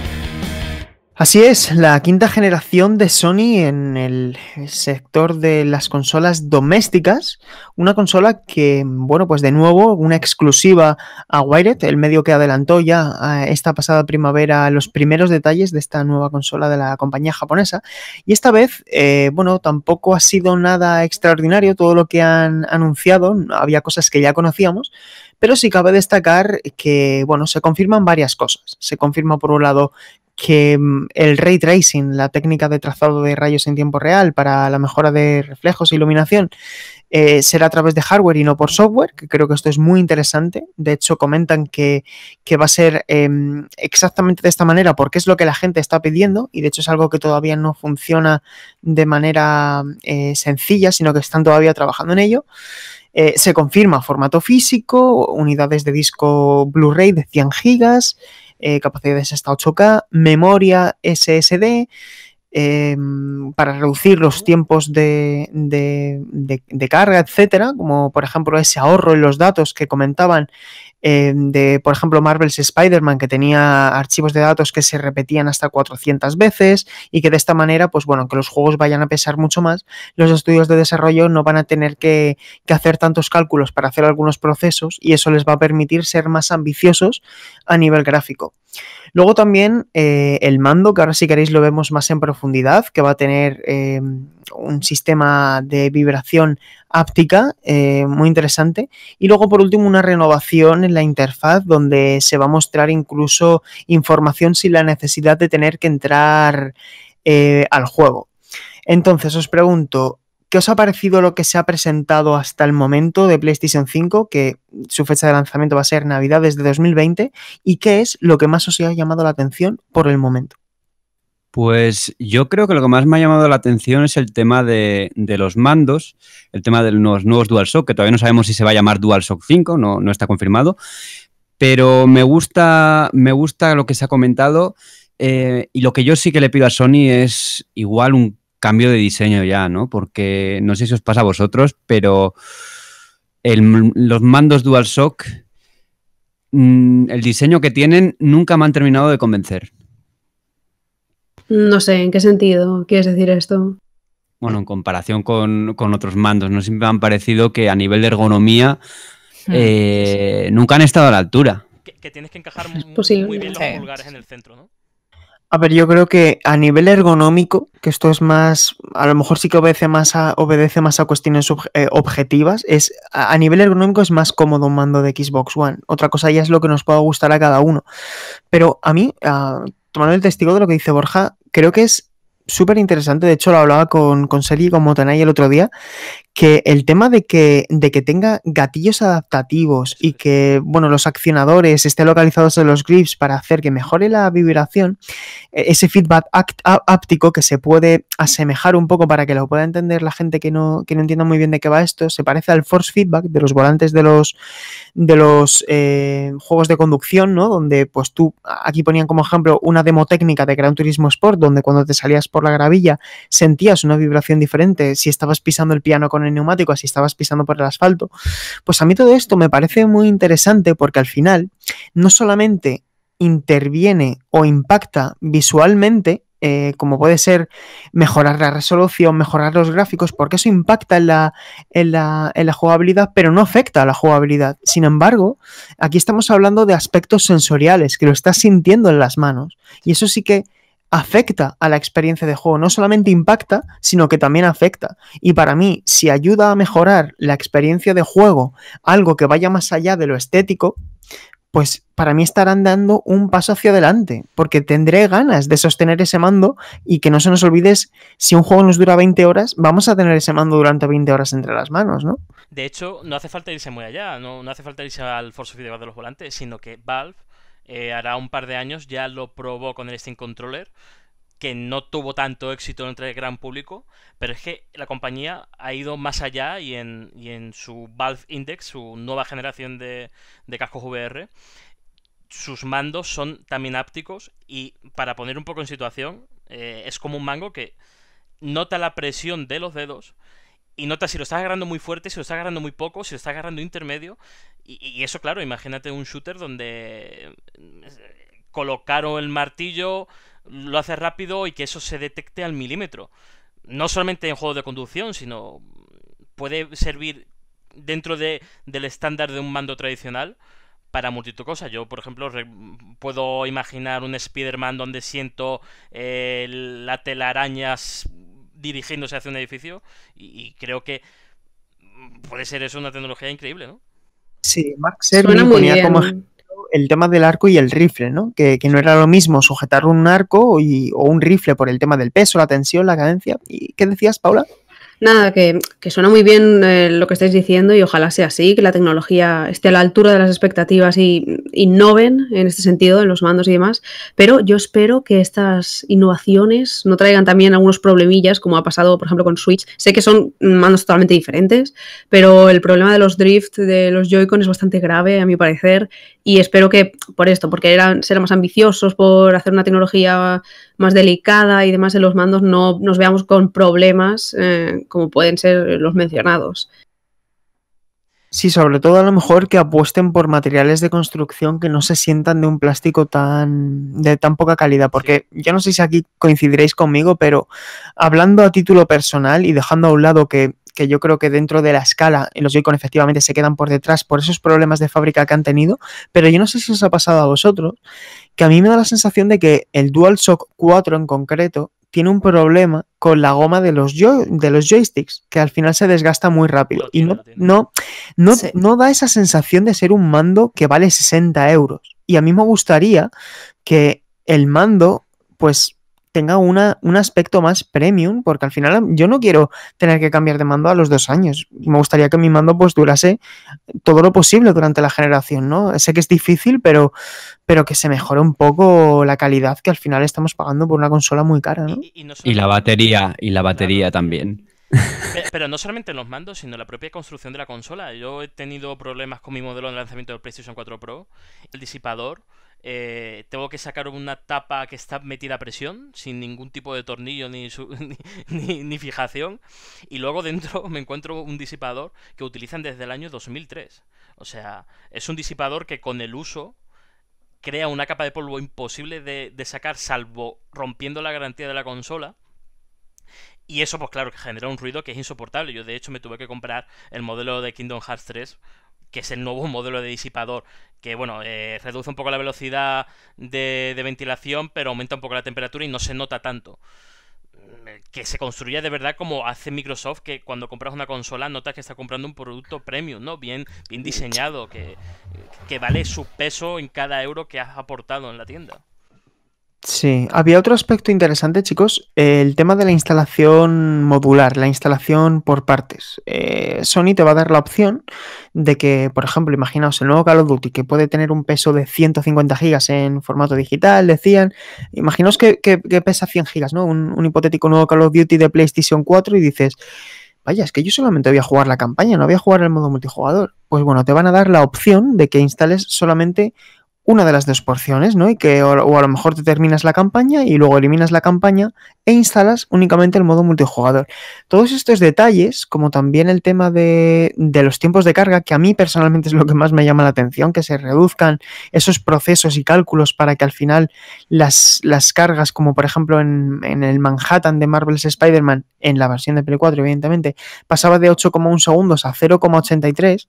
Así es, la quinta generación de Sony en el sector de las consolas domésticas, una consola que, bueno, pues de nuevo, una exclusiva a Wired, el medio que adelantó ya esta pasada primavera los primeros detalles de esta nueva consola de la compañía japonesa. Y esta vez, eh, bueno, tampoco ha sido nada extraordinario todo lo que han anunciado, había cosas que ya conocíamos, pero sí cabe destacar que, bueno, se confirman varias cosas. Se confirma, por un lado, que mm, el ray tracing, la técnica de trazado de rayos en tiempo real para la mejora de reflejos e iluminación, eh, será a través de hardware y no por software, que creo que esto es muy interesante. De hecho, comentan que, va a ser em, exactamente de esta manera porque es lo que la gente está pidiendo y de hecho es algo que todavía no funciona de manera eh, sencilla, sino que están todavía trabajando en ello. Eh, se confirma formato físico, unidades de disco Blu-ray de 100 gigas, eh, capacidades hasta 8K, memoria SSD, em, para reducir los tiempos de, de, de, carga, etcétera, como por ejemplo ese ahorro en los datos que comentaban Em, de, por ejemplo, Marvel's Spider-Man, que tenía archivos de datos que se repetían hasta 400 veces y que de esta manera, pues bueno, que los juegos vayan a pesar mucho más, los estudios de desarrollo no van a tener que, hacer tantos cálculos para hacer algunos procesos y eso les va a permitir ser más ambiciosos a nivel gráfico. Luego también eh, el mando, que ahora si queréis lo vemos más en profundidad, que va a tener em, un sistema de vibración áptica eh, muy interesante. Y luego por último una renovación la interfaz donde se va a mostrar incluso información sin la necesidad de tener que entrar eh, al juego. Entonces os pregunto, ¿qué os ha parecido lo que se ha presentado hasta el momento de PlayStation 5, que su fecha de lanzamiento va a ser Navidad desde 2020? ¿Y qué es lo que más os ha llamado la atención por el momento?
Pues yo creo que lo que más me ha llamado la atención es el tema de, los mandos, el tema de los nuevos DualShock, que todavía no sabemos si se va a llamar DualShock 5, no, está confirmado, pero me gusta, me gusta lo que se ha comentado eh, y lo que yo sí que le pido a Sony es igual un cambio de diseño ya, ¿no? Porque no sé si os pasa a vosotros, pero los mandos DualShock, mm, el diseño que tienen nunca me han terminado de convencer.
No sé, ¿en qué sentido quieres decir esto?
Bueno, en comparación con, otros mandos, no siempre me han parecido que a nivel de ergonomía hmm. eh, nunca han estado a la altura. Que, tienes
que encajar muy, bien los pulgares en el centro, ¿no?
A ver, yo creo que a nivel ergonómico, que esto es más, a lo mejor sí que obedece más a, obedece más a cuestiones eh, objetivas, es a, nivel ergonómico es más cómodo un mando de Xbox One. Otra cosa ya es lo que nos pueda gustar a cada uno. Pero a mí, a, tomando el testigo de lo que dice Borja, creo que es súper interesante. De hecho, lo hablaba con, con y con Motanay el otro día, que el tema de que, de que tenga gatillos adaptativos y que, bueno, los accionadores estén localizados en los grips para hacer que mejore la vibración, e, ese feedback áptico que se puede asemejar un poco para que lo pueda entender la gente que no, no entienda muy bien de qué va esto, se parece al force feedback de los volantes de los, de los eh, juegos de conducción, ¿no? Donde, pues tú, aquí ponían como ejemplo una demo técnica de Gran Turismo Sport, donde cuando te salías por la gravilla sentías una vibración diferente si estabas pisando el piano con en neumático, así estabas pisando por el asfalto. Pues a mí todo esto me parece muy interesante porque al final no solamente interviene o impacta visualmente, eh, como puede ser mejorar la resolución, mejorar los gráficos, porque eso impacta en la, en la, jugabilidad, pero no afecta a la jugabilidad. Sin embargo, aquí estamos hablando de aspectos sensoriales, que lo estás sintiendo en las manos. Y eso sí que afecta a la experiencia de juego, no solamente impacta, sino que también afecta. Y para mí, si ayuda a mejorar la experiencia de juego, algo que vaya más allá de lo estético, pues para mí estarán dando un paso hacia adelante, porque tendré ganas de sostener ese mando y que no se nos olvide, si un juego nos dura 20 horas, vamos a tener ese mando durante 20 horas entre las manos, ¿no? De hecho,
no hace falta irse muy allá, no, hace falta irse al Force Feedback de los volantes, sino que Valve eh, hará un par de años, ya lo probó con el Steam Controller, que no tuvo tanto éxito entre el gran público, pero es que la compañía ha ido más allá y en, su Valve Index, su nueva generación de, de cascos VR, sus mandos son también ápticos y para poner un poco en situación, eh, es como un mango que nota la presión de los dedos y nota si lo está agarrando muy fuerte, si lo está agarrando muy poco, si lo está agarrando intermedio. Y, eso, claro, imagínate un shooter donde mm, colocaron el martillo, lo hace rápido y que eso se detecte al milímetro. No solamente en juego de conducción, sino mm, puede servir dentro de, del estándar de un mando tradicional para multitud cosas. Yo, por ejemplo, puedo imaginar un Spider-Man donde siento eh, la telarañas dirigiéndose hacia un edificio y, y creo que mm, puede ser eso una
tecnología increíble, ¿no? Sí, Mark ponía como el tema del arco y el rifle, ¿no? Que, que no era lo mismo sujetar un arco y, o un rifle por el tema del peso, la tensión, la cadencia. ¿Y qué decías, Paula?
Nada, que, suena muy bien eh, lo que estáis diciendo y ojalá sea así, que la tecnología esté a la altura de las expectativas y innoven en este sentido, en los mandos y demás, pero yo espero que estas innovaciones no traigan también algunos problemillas, como ha pasado, por ejemplo, con Switch. Sé que son mandos totalmente diferentes, pero el problema de los drift, de los Joy-Con es bastante grave, a mi parecer, y espero que por esto, porque eran ser más ambiciosos, por hacer una tecnología más delicada y demás en los mandos no nos veamos con problemas eh, como pueden ser los mencionados.
Sí, sobre todo a lo mejor que apuesten por materiales de construcción que no se sientan de un plástico tan de tan poca calidad, porque yo no sé si aquí coincidiréis conmigo, pero hablando a título personal y dejando a un lado que que yo creo que dentro de la escala eh, los Joy-Con efectivamente se quedan por detrás por esos problemas de fábrica que han tenido, pero yo no sé si os ha pasado a vosotros, que a mí me da la sensación de que el DualShock 4 en concreto tiene un problema con la goma de los, de los joysticks, que al final se desgasta muy rápido. y no, no, no, no da esa sensación de ser un mando que vale 60 euros. Y a mí me gustaría que el mando, pues tenga una, un aspecto más premium, porque al final yo no quiero tener que cambiar de mando a los dos años. Me gustaría que mi mando pues durase todo lo posible durante la generación, ¿no? Sé que es difícil, pero, pero que se mejore un poco la calidad que al final estamos pagando por una consola muy cara, Y,
la batería, y la batería también.
Pero no solamente los mandos, sino la propia construcción de la consola. Yo he tenido problemas con mi modelo de lanzamiento del PlayStation 4 Pro, el disipador eh, tengo que sacar una tapa que está metida a presión, sin ningún tipo de tornillo ni, fijación. Y luego dentro me encuentro un disipador que utilizan desde el año 2003. O sea, es un disipador que con el uso crea una capa de polvo imposible de, de sacar, salvo rompiendo la garantía de la consola. Y eso, pues claro, que genera un ruido que es insoportable. Yo, de hecho, me tuve que comprar el modelo de Kingdom Hearts 3 que es el nuevo modelo de disipador, que bueno, eh, reduce un poco la velocidad de, ventilación, pero aumenta un poco la temperatura y no se nota tanto. Mm, eh, que se construya de verdad como hace Microsoft, que cuando compras una consola notas que está comprando un producto premium, ¿no? Bien, bien diseñado, que, que vale su peso en cada euro que has aportado en la tienda.
Sí, había otro aspecto interesante, chicos, el tema de la instalación modular, la instalación por partes. Eh, Sony te va a dar la opción de que, por ejemplo, imaginaos el nuevo Call of Duty que puede tener un peso de 150 gigas en formato digital, decían. Imaginaos que, pesa 100 gigas, ¿no? Un, un hipotético nuevo Call of Duty de PlayStation 4 y dices, vaya, es que yo solamente voy a jugar la campaña, no voy a jugar el modo multijugador. Pues bueno, te van a dar la opción de que instales solamente una de las dos porciones, ¿no? Y que o, a lo mejor te terminas la campaña y luego eliminas la campaña e instalas únicamente el modo multijugador. Todos estos detalles, como también el tema de, los tiempos de carga, que a mí personalmente es lo que más me llama la atención, que se reduzcan esos procesos y cálculos para que al final las, las cargas, como por ejemplo en, el Manhattan de Marvel's Spider-Man, en la versión de Play 4 evidentemente, pasaba de 8,1 segundos a 0,83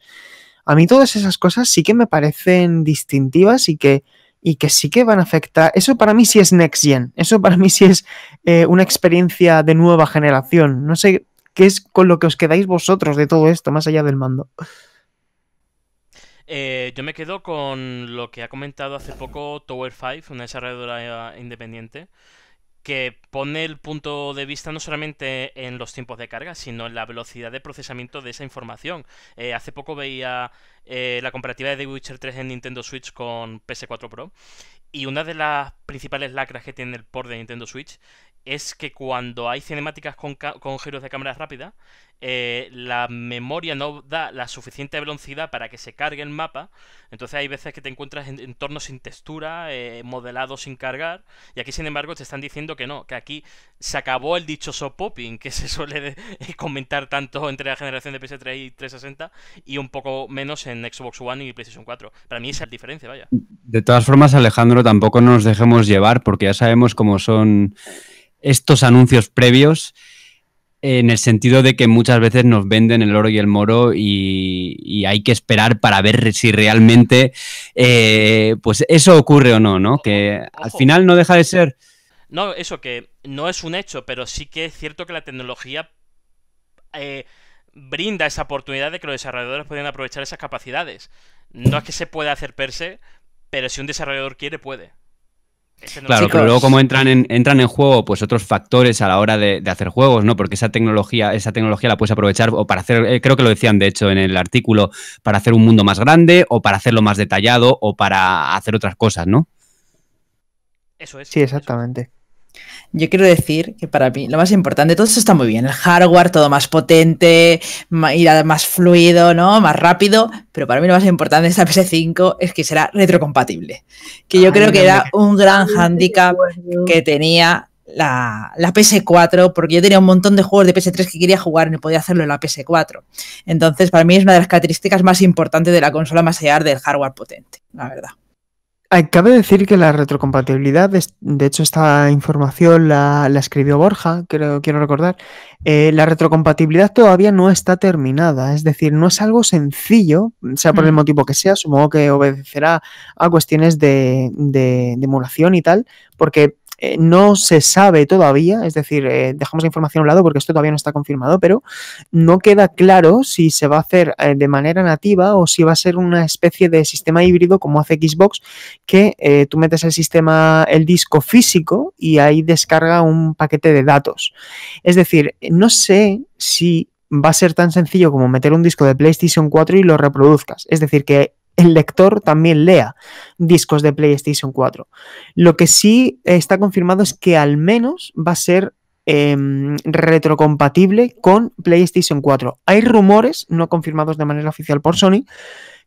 a mí todas esas cosas sí que me parecen distintivas y que, y que sí que van a afectar. Eso para mí sí es Next Gen. Eso para mí sí es eh, una experiencia de nueva generación. No sé qué es con lo que os quedáis vosotros de todo esto, más allá del mando.
Eh, yo me quedo con lo que ha comentado hace poco Tower 5, una desarrolladora independiente, que pone el punto de vista no solamente en los tiempos de carga, sino en la velocidad de procesamiento de esa información. Eh, hace poco veía eh, la comparativa de The Witcher 3 en Nintendo Switch con PS4 Pro, y una de las principales lacras que tiene el port de Nintendo Switch es que cuando hay cinemáticas con, con giros de cámara rápida, eh, la memoria no da la suficiente velocidad para que se cargue el mapa. Entonces hay veces que te encuentras en entornos sin textura, eh, modelados sin cargar. Y aquí, sin embargo, te están diciendo que no, que aquí se acabó el dichoso popping que se suele eh, comentar tanto entre la generación de PS3 y 360 y un poco menos en Xbox One y PlayStation 4. Para mí esa es la diferencia, vaya.
De todas formas, Alejandro, tampoco nos dejemos llevar porque ya sabemos cómo son estos anuncios previos en el sentido de que muchas veces nos venden el oro y el moro y, hay que esperar para ver si realmente eh, pues eso ocurre o no, ¿no? Que al final no deja de ser...
No, eso que no es un hecho, pero sí que es cierto que la tecnología eh, brinda esa oportunidad de que los desarrolladores puedan aprovechar esas capacidades. No es que se pueda hacer per se, pero si un desarrollador quiere, puede
claro, pero luego como entran en, entran en juego pues otros factores a la hora de, hacer juegos, ¿no? Porque esa tecnología, esa tecnología la puedes aprovechar o para hacer, eh, creo que lo decían de hecho en el artículo, para hacer un mundo más grande o para hacerlo más detallado o para hacer otras cosas, ¿no?
Eso es. Sí, exactamente. Yo quiero decir que para mí lo más importante, todo eso está muy bien, el hardware, todo más potente, ir más fluido, ¿no? Más rápido, pero para mí lo más importante de esta PS5 es que será retrocompatible, que yo ah, creo que era un gran handicap hándicap que tenía la, la, PS4, porque yo tenía un montón de juegos de PS3 que quería jugar y no podía hacerlo en la PS4. Entonces, para mí es una de las características más importantes de la consola, más allá del hardware potente, la verdad.
Ah, cabe decir que la retrocompatibilidad, de hecho esta información la, escribió Borja, creo, quiero recordar, eh, la retrocompatibilidad todavía no está terminada, es decir, no es algo sencillo, sea por el mm. motivo que sea, supongo que obedecerá a cuestiones de, de emulación y tal, porque eh, no se sabe todavía, es decir, eh, dejamos la información a un lado porque esto todavía no está confirmado, pero no queda claro si se va a hacer eh, de manera nativa o si va a ser una especie de sistema híbrido como hace Xbox, que tú metes el sistema, el disco físico y ahí descarga un paquete de datos. Es decir, no sé si va a ser tan sencillo como meter un disco de PlayStation 4 y lo reproduzcas. Es decir, que el lector también lea discos de PlayStation 4. Lo que sí está confirmado es que al menos va a ser em, retrocompatible con PlayStation 4. Hay rumores, no confirmados de manera oficial por Sony,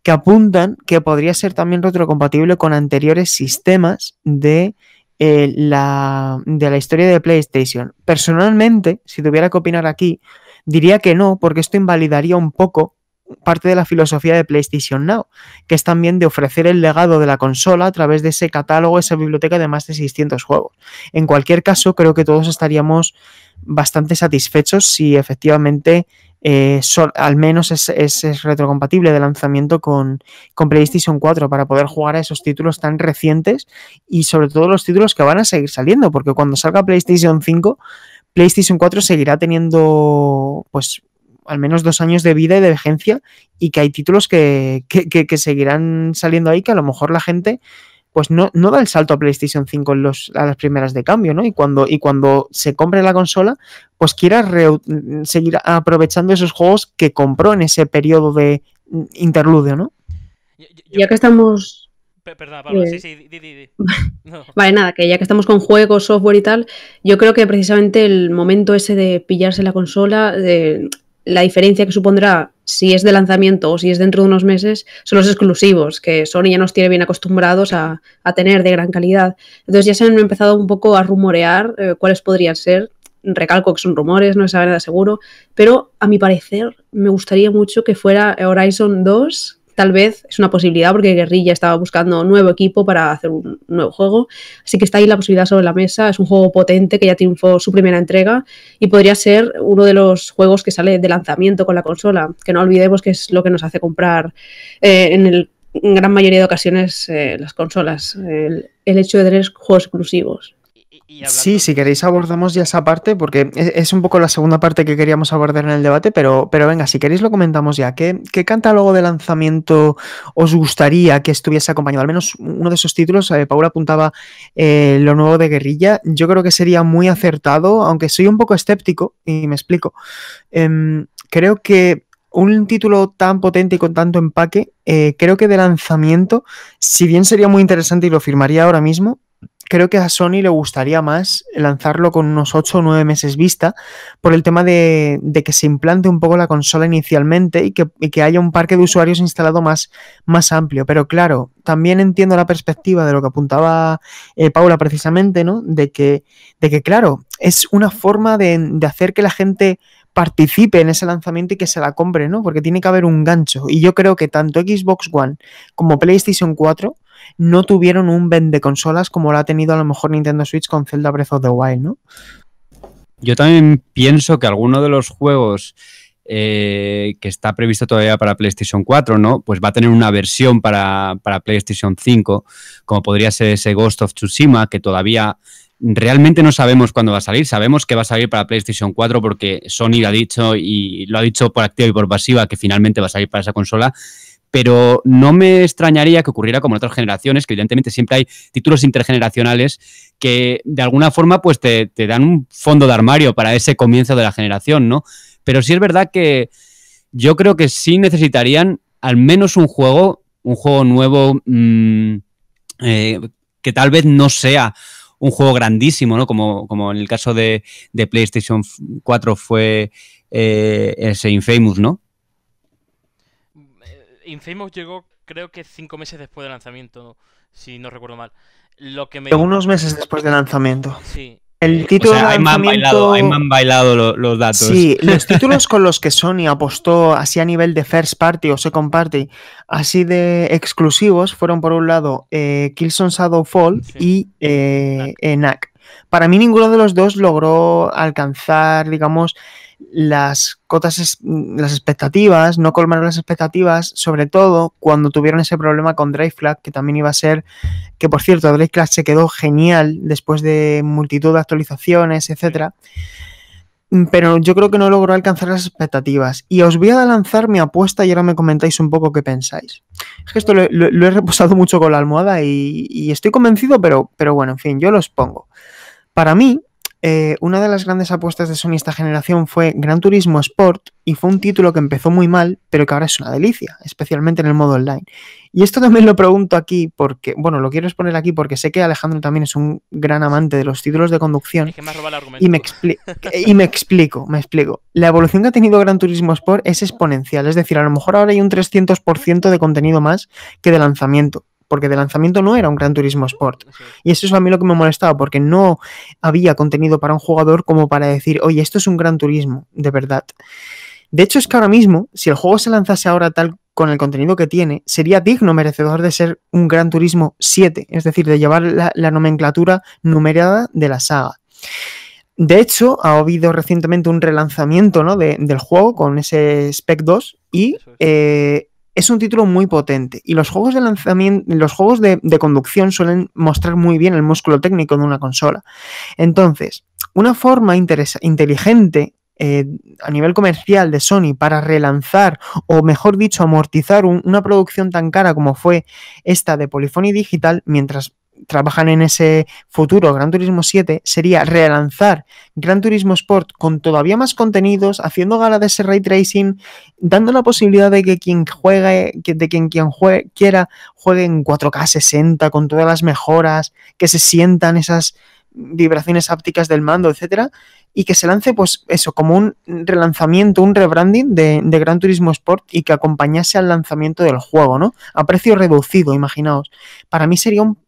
que apuntan que podría ser también retrocompatible con anteriores sistemas de, eh, la, de la historia de PlayStation. Personalmente, si tuviera que opinar aquí, diría que no, porque esto invalidaría un poco parte de la filosofía de PlayStation Now, que es también de ofrecer el legado de la consola a través de ese catálogo, esa biblioteca de más de 600 juegos. En cualquier caso, creo que todos estaríamos bastante satisfechos si efectivamente eh, al menos es, retrocompatible de lanzamiento con, con PlayStation 4 para poder jugar a esos títulos tan recientes y sobre todo los títulos que van a seguir saliendo, porque cuando salga PlayStation 5... PlayStation 4 seguirá teniendo pues al menos dos años de vida y de vigencia y que hay títulos que, seguirán saliendo ahí que a lo mejor la gente pues no, no, da el salto a PlayStation 5 a las primeras de cambio, ¿no? Y cuando, y cuando se compre la consola, pues quiera seguir aprovechando esos juegos que compró en ese periodo de interludio, ¿no?
Ya que estamos... Perdón, Pablo, eh. sí, sí, di, di, Vale, nada, que ya que estamos con juegos, software y tal, yo creo que precisamente el momento ese de pillarse la consola, de la diferencia que supondrá si es de lanzamiento o si es dentro de unos meses son los exclusivos, que Sony ya nos tiene bien acostumbrados a, tener de gran calidad. Entonces ya se han empezado un poco a rumorear eh, cuáles podrían ser. Recalco que son rumores, no se sabe nada seguro, pero a mi parecer me gustaría mucho que fuera Horizon 2 tal vez es una posibilidad porque Guerrilla estaba buscando un nuevo equipo para hacer un nuevo juego. Así que está ahí la posibilidad sobre la mesa. Es un juego potente que ya triunfó su primera entrega y podría ser uno de los juegos que sale de lanzamiento con la consola. Que no olvidemos que es lo que nos hace comprar eh, en gran mayoría de ocasiones eh, las consolas, el, hecho de tener juegos exclusivos.
Sí, si queréis abordamos ya esa parte, porque es un poco la segunda parte que queríamos abordar en el debate, pero, pero venga, si queréis lo comentamos ya. ¿Qué, ¿Qué catálogo de lanzamiento os gustaría que estuviese acompañado? Al menos uno de esos títulos, eh, Paula apuntaba eh, lo nuevo de Guerrilla, yo creo que sería muy acertado, aunque soy un poco escéptico, y me explico. Em, creo que un título tan potente y con tanto empaque, eh, creo que de lanzamiento, si bien sería muy interesante y lo firmaría ahora mismo, creo que a Sony le gustaría más lanzarlo con unos 8 o 9 meses vista por el tema de, que se implante un poco la consola inicialmente y que, haya un parque de usuarios instalado más, más amplio. Pero claro, también entiendo la perspectiva de lo que apuntaba eh, Paula precisamente, ¿no? De que, de que claro, es una forma de, de hacer que la gente participe en ese lanzamiento y que se la compre, ¿no? Porque tiene que haber un gancho. Y yo creo que tanto Xbox One como PlayStation 4 no tuvieron un de consolas como lo ha tenido a lo mejor Nintendo Switch con Zelda Breath of the Wild, ¿no?
Yo también pienso que alguno de los juegos eh, que está previsto todavía para PlayStation 4, ¿no? Pues va a tener una versión para, para PlayStation 5, como podría ser ese Ghost of Tsushima, que todavía realmente no sabemos cuándo va a salir. Sabemos que va a salir para PlayStation 4 porque Sony ha dicho y lo ha dicho por activa y por pasiva que finalmente va a salir para esa consola pero no me extrañaría que ocurriera como en otras generaciones, que evidentemente siempre hay títulos intergeneracionales que de alguna forma pues te, dan un fondo de armario para ese comienzo de la generación, ¿no? Pero sí es verdad que yo creo que sí necesitarían al menos un juego, un juego nuevo mm, eh, que tal vez no sea un juego grandísimo, ¿no? Como, en el caso de, PlayStation 4 fue eh, ese Infamous, ¿no?
Infamous llegó creo que cinco meses después del lanzamiento, si no recuerdo mal. Lo
que Unos meses después del lanzamiento. Sí. El título o sea, me han
bailado, los datos. Sí, los
títulos con los que Sony apostó así a nivel de first party o second party, así de exclusivos, fueron por un lado eh, Killzone Shadowfall y eh, Para mí ninguno de los dos logró alcanzar, digamos, las cotas, mm, las expectativas, no colmaron las expectativas, sobre todo cuando tuvieron ese problema con drive que también iba a ser, que por cierto, Drake se quedó genial después de multitud de actualizaciones, etc mm, pero yo creo que no logró alcanzar las expectativas. Y os voy a lanzar mi apuesta y ahora me comentáis un poco qué pensáis. Es que esto lo, he reposado mucho con la almohada y, y, estoy convencido, pero, pero bueno, en fin, yo los pongo. Para mí, eh, una de las grandes apuestas de Sony esta generación fue Gran Turismo Sport y fue un título que empezó muy mal, pero que ahora es una delicia, especialmente en el modo online. Y esto también lo pregunto aquí porque, bueno, lo quiero exponer aquí porque sé que Alejandro también es un gran amante de los títulos de conducción. y, me y me explico, me explico. La evolución que ha tenido Gran Turismo Sport es exponencial, es decir, a lo mejor ahora hay un 300% de contenido más que de lanzamiento porque de lanzamiento no era un Gran Turismo Sport. Y eso es a mí lo que me molestaba, porque no había contenido para un jugador como para decir, oye, esto es un Gran Turismo, de verdad. De hecho, es que ahora mismo, si el juego se lanzase ahora tal con el contenido que tiene, sería digno merecedor de ser un Gran Turismo 7, es decir, de llevar la, nomenclatura numerada de la saga. De hecho, ha habido recientemente un relanzamiento del juego con ese Spec 2 y es un título muy potente y los juegos de lanzamiento, los juegos de, conducción suelen mostrar muy bien el músculo técnico de una consola. Entonces, una forma inteligente eh, a nivel comercial de Sony para relanzar o mejor dicho amortizar una producción tan cara como fue esta de Polyphony Digital mientras trabajan en ese futuro Gran Turismo 7 sería relanzar Gran Turismo Sport con todavía más contenidos, haciendo gala de ese ray tracing, dando la posibilidad de que quien juegue, de quien, quien juegue, quiera, juegue en 4K 60 con todas las mejoras, que se sientan esas vibraciones ápticas del mando, etcétera, y que se lance, pues eso, como un relanzamiento, un rebranding de, de, Gran Turismo Sport y que acompañase al lanzamiento del juego, ¿no? A precio reducido, imaginaos. Para mí sería un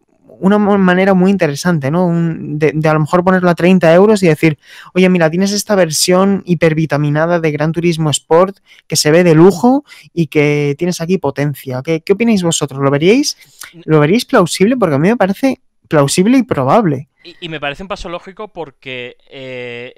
una manera muy interesante, ¿no? de, a lo mejor ponerlo a 30 euros y decir, oye, mira, tienes esta versión hipervitaminada de Gran Turismo Sport que se ve de lujo y que tienes aquí potencia. ¿Qué, qué opináis vosotros? ¿Lo veríais? ¿Lo veríais plausible? Porque a mí me parece plausible y probable.
Y, me parece un paso lógico porque eh,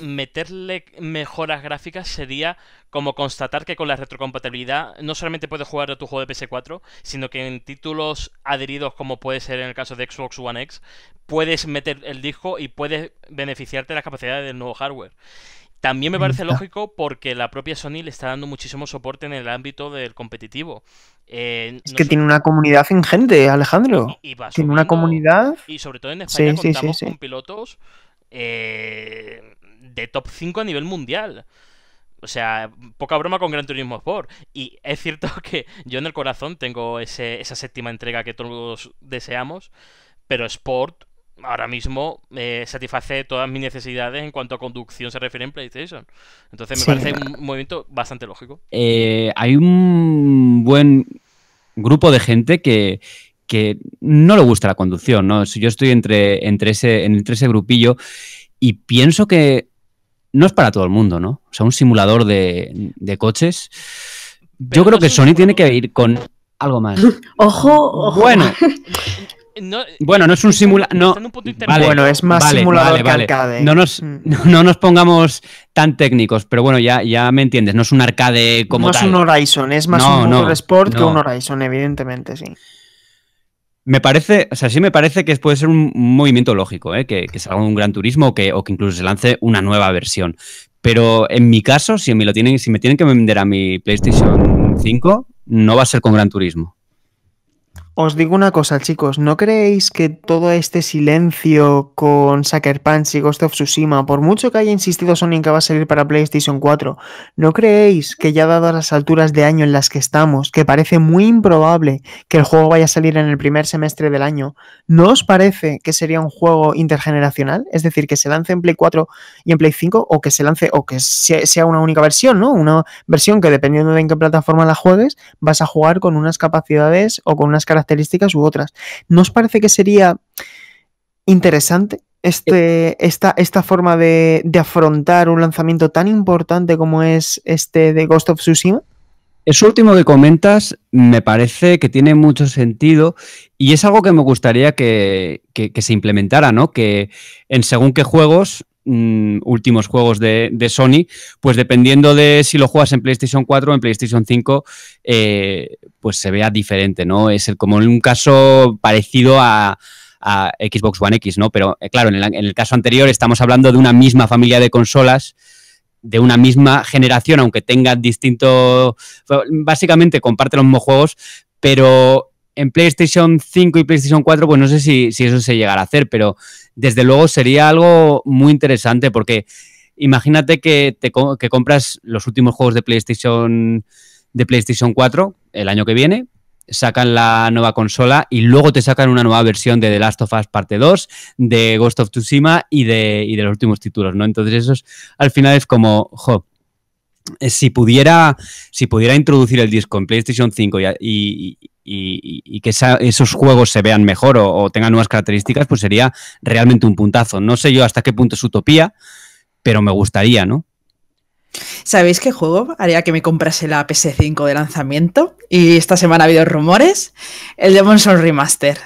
meterle mejoras gráficas sería como constatar que con la retrocompatibilidad no solamente puedes jugar a tu juego de PS4, sino que en títulos adheridos como puede ser en el caso de Xbox One X, puedes meter el disco y puedes beneficiarte de las capacidades del nuevo hardware. También me parece mm, lógico porque la propia Sony le está dando muchísimo soporte en el ámbito del competitivo. Eh, es que tiene una
comunidad ingente, Alejandro. tiene una comunidad. Y sobre todo en España contamos con
pilotos eh, de top 5 a nivel mundial. O sea, poca broma con Gran Turismo Sport. Y es cierto que yo en el corazón tengo esa séptima entrega que todos deseamos, pero Sport ahora mismo eh, satisface todas mis necesidades en cuanto a conducción se refiere en PlayStation. Entonces me parece un movimiento bastante lógico.
Eh, hay un buen grupo de gente que, no le gusta la conducción, ¿no? Yo estoy entre, entre, ese, entre ese grupillo y pienso que no es para todo el mundo, ¿no? O sea, un simulador de, coches. yo creo que Sony tiene que ir con algo más. ojo, ojo. Bueno. No, bueno, no es un simulador. No, vale, bueno, es más simulador que arcade. No nos, mm. nos, pongamos tan técnicos, pero bueno, ya, ya me entiendes. No es un arcade como no tal. es un Horizon, es más un de Sport que un
Horizon, evidentemente, sí.
Me parece, o sea, sí me parece que puede ser un movimiento lógico, ¿eh? que, salga un gran turismo o que, o que incluso se lance una nueva versión. Pero en mi caso, si me, lo tienen, si me tienen que vender a mi PlayStation 5, no va a ser con gran turismo.
Os digo una cosa, chicos, ¿no creéis que todo este silencio con Sucker Punch y Ghost of Tsushima, por mucho que haya insistido Sony en que va a salir para PlayStation 4, ¿no creéis que ya dadas las alturas de año en las que estamos, que parece muy improbable que el juego vaya a salir en el primer semestre del año, ¿no os parece que sería un juego intergeneracional? Es decir, que se lance en Play 4 y en Play 5 o que se lance o que sea una única versión, ¿no? Una versión que dependiendo de en qué plataforma la juegues, vas a jugar con unas capacidades o con unas características características u otras. ¿No os parece que sería interesante este, esta, esta forma de, afrontar un lanzamiento tan importante como es este de Ghost of Tsushima? Eso último que
comentas me parece que tiene mucho sentido y es algo que me gustaría que, que se implementara, ¿no? Que en según qué juegos Mm, últimos juegos de, Sony, pues dependiendo de si lo juegas en PlayStation 4 o en PlayStation 5, eh, pues se vea diferente, ¿no? Es como en un caso parecido a, Xbox One X, ¿no? Pero eh, claro, en el, caso anterior estamos hablando de una misma familia de consolas de una misma generación, aunque tenga distinto, básicamente comparte los mismos juegos, pero en PlayStation 5 y PlayStation 4, pues no sé si, eso se llegará a hacer, pero desde luego sería algo muy interesante porque imagínate que, compras los últimos juegos de PlayStation, de PlayStation 4 el año que viene, sacan la nueva consola y luego te sacan una nueva versión de The Last of Us Parte 2, de Ghost of Tsushima y de, de los últimos títulos, ¿no? Entonces eso al final es como, jo, eh, si pudiera, si pudiera introducir el disco en PlayStation 5 y, y, que esos juegos se vean mejor o, tengan nuevas características, pues sería realmente un puntazo. No sé yo hasta qué punto es utopía, pero me gustaría, ¿no?
¿Sabéis qué juego haría que me comprase la PS5 de lanzamiento? Y esta semana ha habido rumores. El Demon Souls Remaster.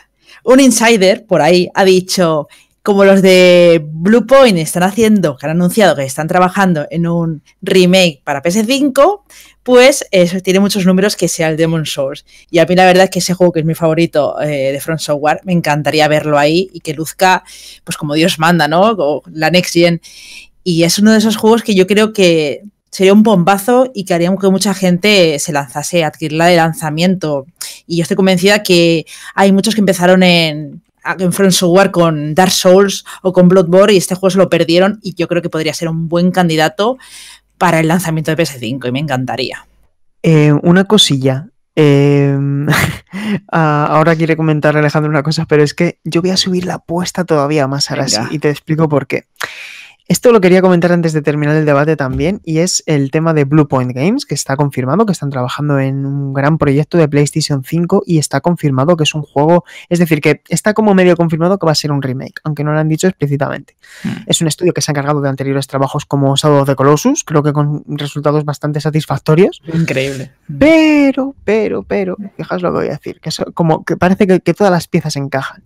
Un insider por ahí ha dicho, como los de Bluepoint están haciendo, que han anunciado que están trabajando en un remake para PS5, pues tiene muchos números que sea el Demon Souls Y a mí la verdad es que ese juego que es mi favorito eh, de Front Software, me encantaría verlo ahí y que luzca, pues como Dios manda, ¿no? la Next Gen. Y es uno de esos juegos que yo creo que sería un bombazo y que haría que mucha gente se lanzase, adquirirla de lanzamiento. Y yo estoy convencida que hay muchos que empezaron en, en Front Software con Dark Souls o con Bloodborne y este juego se lo perdieron y yo creo que podría ser un buen candidato para el lanzamiento de PS5 y me encantaría.
Eh, una cosilla. Em, ahora quiere comentar Alejandro una cosa, pero es que yo voy a subir la apuesta todavía más ahora sí y te explico por qué. Esto lo quería comentar antes de terminar el debate también, y es el tema de Blue Point Games, que está confirmado que están trabajando en un gran proyecto de PlayStation 5 y está confirmado que es un juego, es decir, que está como medio confirmado que va a ser un remake, aunque no lo han dicho explícitamente. Hmm. Es un estudio que se ha encargado de anteriores trabajos como Shadow of the Colossus, creo que con resultados bastante satisfactorios. Increíble. Hmm. Pero, pero, pero, fijaos lo que voy a decir, que, como que parece que todas las piezas encajan.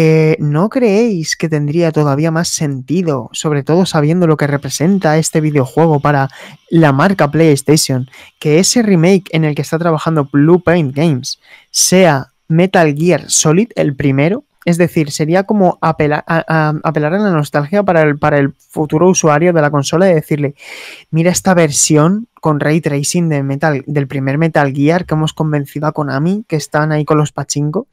Eh, ¿no creéis que tendría todavía más sentido, sobre todo sabiendo lo que representa este videojuego para la marca PlayStation, que ese remake en el que está trabajando Blue Paint Games sea Metal Gear Solid el primero? Es decir, sería como apelar a, la nostalgia para el, para el futuro usuario de la consola y decirle, mira esta versión con ray tracing de metal, del primer Metal Gear que hemos convencido a Konami, que están ahí con los pachinko.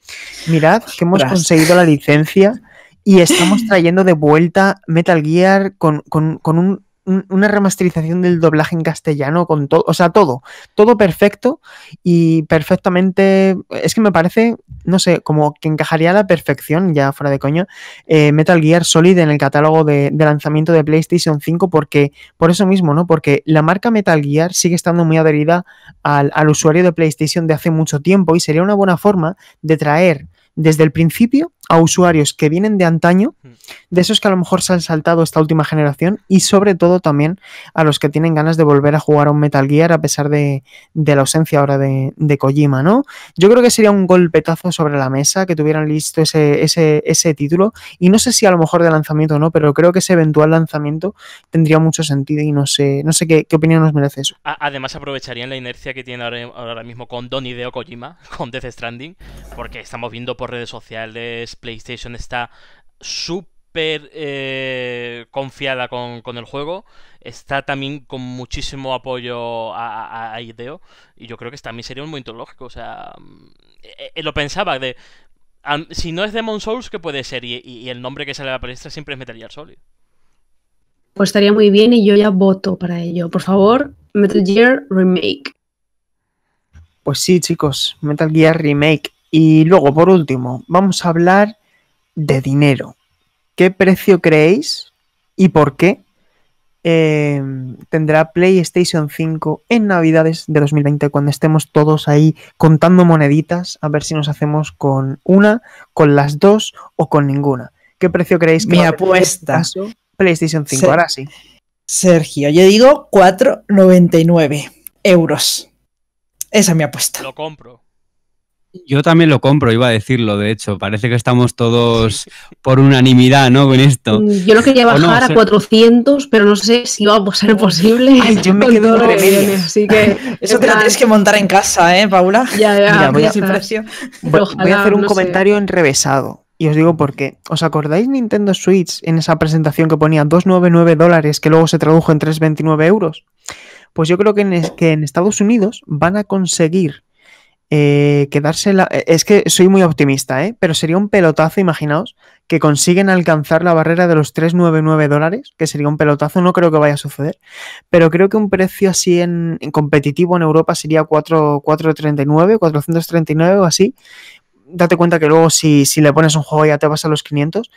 Mirad que hemos conseguido la licencia y estamos trayendo de vuelta Metal Gear con, con, con un una remasterización del doblaje en castellano con todo, o sea, todo, todo perfecto y perfectamente, es que me parece, no sé, como que encajaría a la perfección, ya fuera de coño, eh, Metal Gear Solid en el catálogo de, lanzamiento de PlayStation 5 porque, por eso mismo, ¿no? Porque la marca Metal Gear sigue estando muy adherida al usuario de PlayStation de hace mucho tiempo y sería una buena forma de traer desde el principio a usuarios que vienen de antaño, mm. de esos que a lo mejor se han saltado esta última generación y sobre todo también a los que tienen ganas de volver a jugar a un Metal Gear a pesar de, la ausencia ahora de, de, Kojima, ¿no? Yo creo que sería un golpetazo sobre la mesa que tuvieran listo ese, ese, ese título y no sé si a lo mejor de lanzamiento o no, pero creo que ese eventual lanzamiento tendría mucho sentido y no sé, no sé qué, opinión nos merece eso.
Además aprovecharían la inercia que tiene ahora, mismo con Don Ideo Kojima, con Death Stranding, porque estamos viendo por redes sociales PlayStation está súper eh, confiada con, el juego, está también con muchísimo apoyo a, IDEO, y yo creo que también sería un momento lógico, o sea, mm, eh, eh, lo pensaba de... si no es Demon Souls, ¿qué puede ser? Y, el nombre que sale a la palestra siempre es Metal Gear Solid.
Pues estaría muy bien y yo ya voto para ello. Por favor, Metal Gear Remake.
Pues sí, chicos, Metal Gear Remake. Y luego, por último, vamos a hablar de dinero. ¿Qué precio creéis y por qué eh, tendrá PlayStation 5 en Navidades de 2020 cuando estemos todos ahí contando moneditas a ver si nos hacemos con una, con las dos o con ninguna. ¿Qué precio creéis que Mi este apuesta. PlayStation 5, ahora sí.
Sergio, yo digo 4,99 euros. Esa es mi apuesta.
Lo compro.
Yo también lo compro, iba a decirlo, de hecho. Parece que estamos todos por unanimidad, ¿no? Con esto. Mm, yo lo
quería bajar a 400, pero no sé si va a ser posible. Ay, yo me quedo Así que, Eso te lo tienes que montar en casa,
¿eh, Paula? Ya, ya. voy, a... a, hacer un comentario
enrevesado. Y os digo por qué. ¿Os acordáis Nintendo Switch en esa presentación que ponía 2,99 dólares que luego se tradujo en 3,29 euros? Pues yo creo que en Estados Unidos van a conseguir eh, eh, es que soy muy optimista, ¿eh? pero sería un pelotazo, imaginaos, que consiguen alcanzar la barrera de los 3,99 dólares, que sería un pelotazo, no creo que vaya a suceder, pero creo que un precio así en, competitivo en Europa sería 4,39, 439 o así. Date cuenta que luego si, le pones un juego ya te vas a los 500,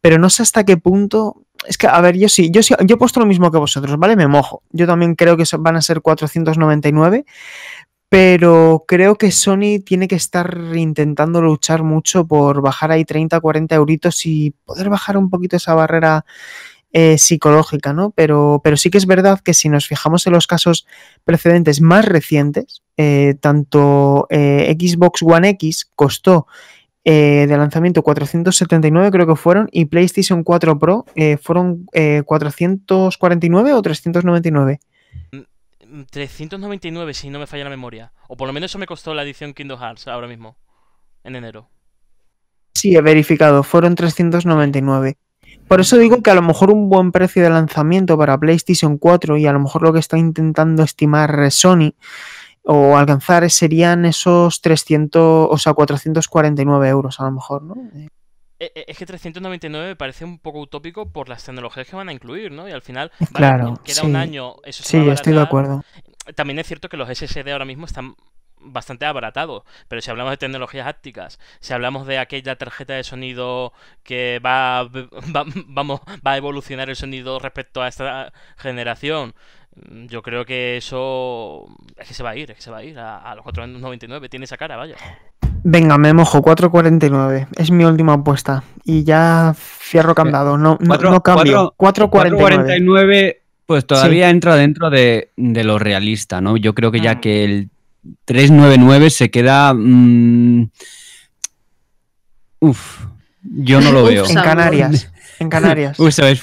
pero no sé hasta qué punto es que, a ver, yo sí, yo sí, yo he puesto lo mismo que vosotros, ¿vale? Me mojo. Yo también creo que van a ser 499, pero creo que Sony tiene que estar intentando luchar mucho por bajar ahí 30, 40 euritos y poder bajar un poquito esa barrera eh, psicológica, ¿no? Pero, pero sí que es verdad que si nos fijamos en los casos precedentes más recientes, eh, tanto eh, Xbox One X costó de lanzamiento 479 creo que fueron y PlayStation 4 Pro fueron 449 o 399.
399 si no me falla la memoria. O por lo menos eso me costó la edición Kindle Hearts ahora mismo, en enero.
Sí, he verificado, fueron 399. Por eso digo que a lo mejor un buen precio de lanzamiento para PlayStation 4 y a lo mejor lo que está intentando estimar Sony o alcanzar serían esos 300, o sea, 449 euros a lo mejor, ¿no? Eh,
e, e, es que 399 me parece un poco utópico por las tecnologías que van a incluir, ¿no? Y al final, claro, queda un año. Eso sí, estoy de acuerdo. También es cierto que los SSD ahora mismo están bastante abaratados, pero si hablamos de tecnologías ápticas, si hablamos de aquella tarjeta de sonido que va, vamos, a evolucionar el sonido respecto a esta generación, mm, yo creo que eso es que se va a ir, es que se va a ir a, a los
499, tiene esa cara, vaya.
Venga, me mojo, 4.49. Es mi última apuesta. Y ya fierro candado. No, no, cambio. 4.49.
Pues todavía entra dentro de, lo realista, ¿no? Yo creo que ya ah. que el 3.99 se queda. Mm, uf. Yo no lo veo. En
Canarias en Canarias.
Uso es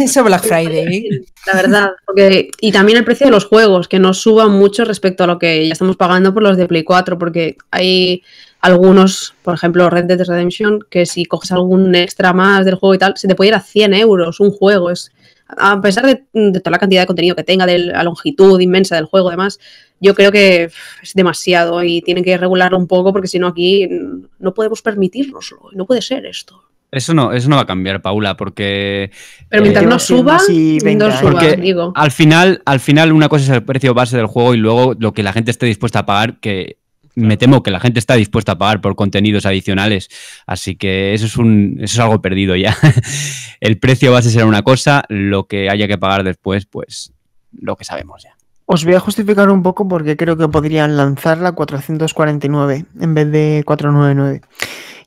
Eso Black Friday. ¿eh? La verdad, porque, y también el precio de los juegos, que no suban mucho respecto a lo que ya estamos pagando por los de Play 4, porque hay algunos, por ejemplo, Red Dead Redemption, que si coges algún extra más del juego y tal, se te puede ir a 100 euros un juego. Es, a pesar de, de, toda la cantidad de contenido que tenga, de la longitud inmensa del juego, además, yo creo que es demasiado y tienen que regularlo un poco porque si no aquí no podemos permitirnoslo. No puede ser esto.
Eso no, eso no va a cambiar, Paula, porque.
Pero eh, mientras no suba,
Al final, al final, una cosa es el precio base del juego y luego lo que la gente esté dispuesta a pagar, que me temo que la gente está dispuesta a pagar por contenidos adicionales. Así que eso es un. Eso es algo perdido ya. el precio base será una cosa, lo que haya que pagar después, pues lo que sabemos ya.
Os voy a justificar un poco porque creo que podrían lanzarla 449 en vez de 499.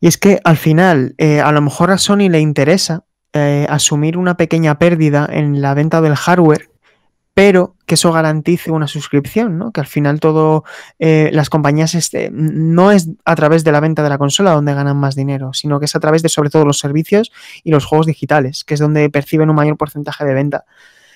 Y es que al final, eh, a lo mejor a Sony le interesa eh, asumir una pequeña pérdida en la venta del hardware, pero que eso garantice una suscripción, ¿no? Que al final todo, eh, las compañías, este, no es a través de la venta de la consola donde ganan más dinero, sino que es a través de sobre todo los servicios y los juegos digitales, que es donde perciben un mayor porcentaje de venta.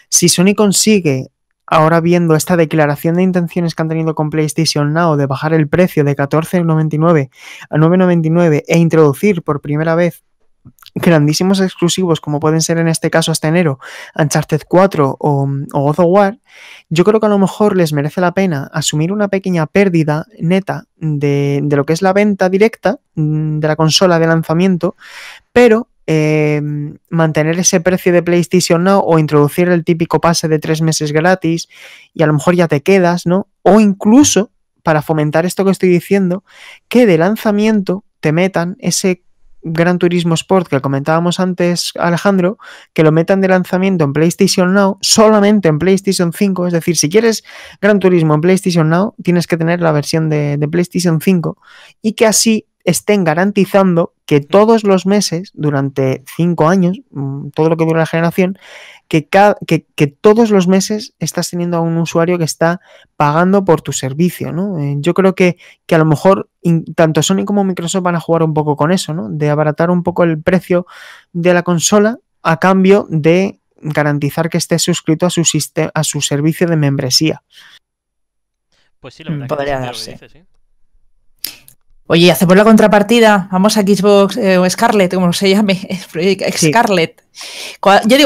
Si Sony consigue ahora viendo esta declaración de intenciones que han tenido con PlayStation Now de bajar el precio de 14,99 a 9,99 e introducir por primera vez grandísimos exclusivos como pueden ser en este caso hasta enero Uncharted 4 o, o God of War, yo creo que a lo mejor les merece la pena asumir una pequeña pérdida neta de lo que es la venta directa mm, de la consola de lanzamiento, pero Em, mantener ese precio de PlayStation Now o introducir el típico pase de tres meses gratis y a lo mejor ya te quedas, ¿no? O incluso, para fomentar esto que estoy diciendo, que de lanzamiento te metan ese Gran Turismo Sport que comentábamos antes, Alejandro, que lo metan de lanzamiento en PlayStation Now, solamente en PlayStation 5. Es decir, si quieres Gran Turismo en PlayStation Now, tienes que tener la versión de, de PlayStation 5 y que así estén garantizando que todos los meses, durante cinco años, mm, todo lo que dura la generación, que, que, todos los meses estás teniendo a un usuario que está pagando por tu servicio, ¿no? Eh, yo creo que, a lo mejor tanto Sony como Microsoft van a jugar un poco con eso, ¿no? De abaratar un poco el precio de la consola a cambio de garantizar que estés suscrito a su, a su servicio de membresía.
Pues sí,
Podría que darse. ¿sí?
Oye, hacemos la contrapartida. Vamos a Xbox eh,
o Scarlet, como se llame. Yo digo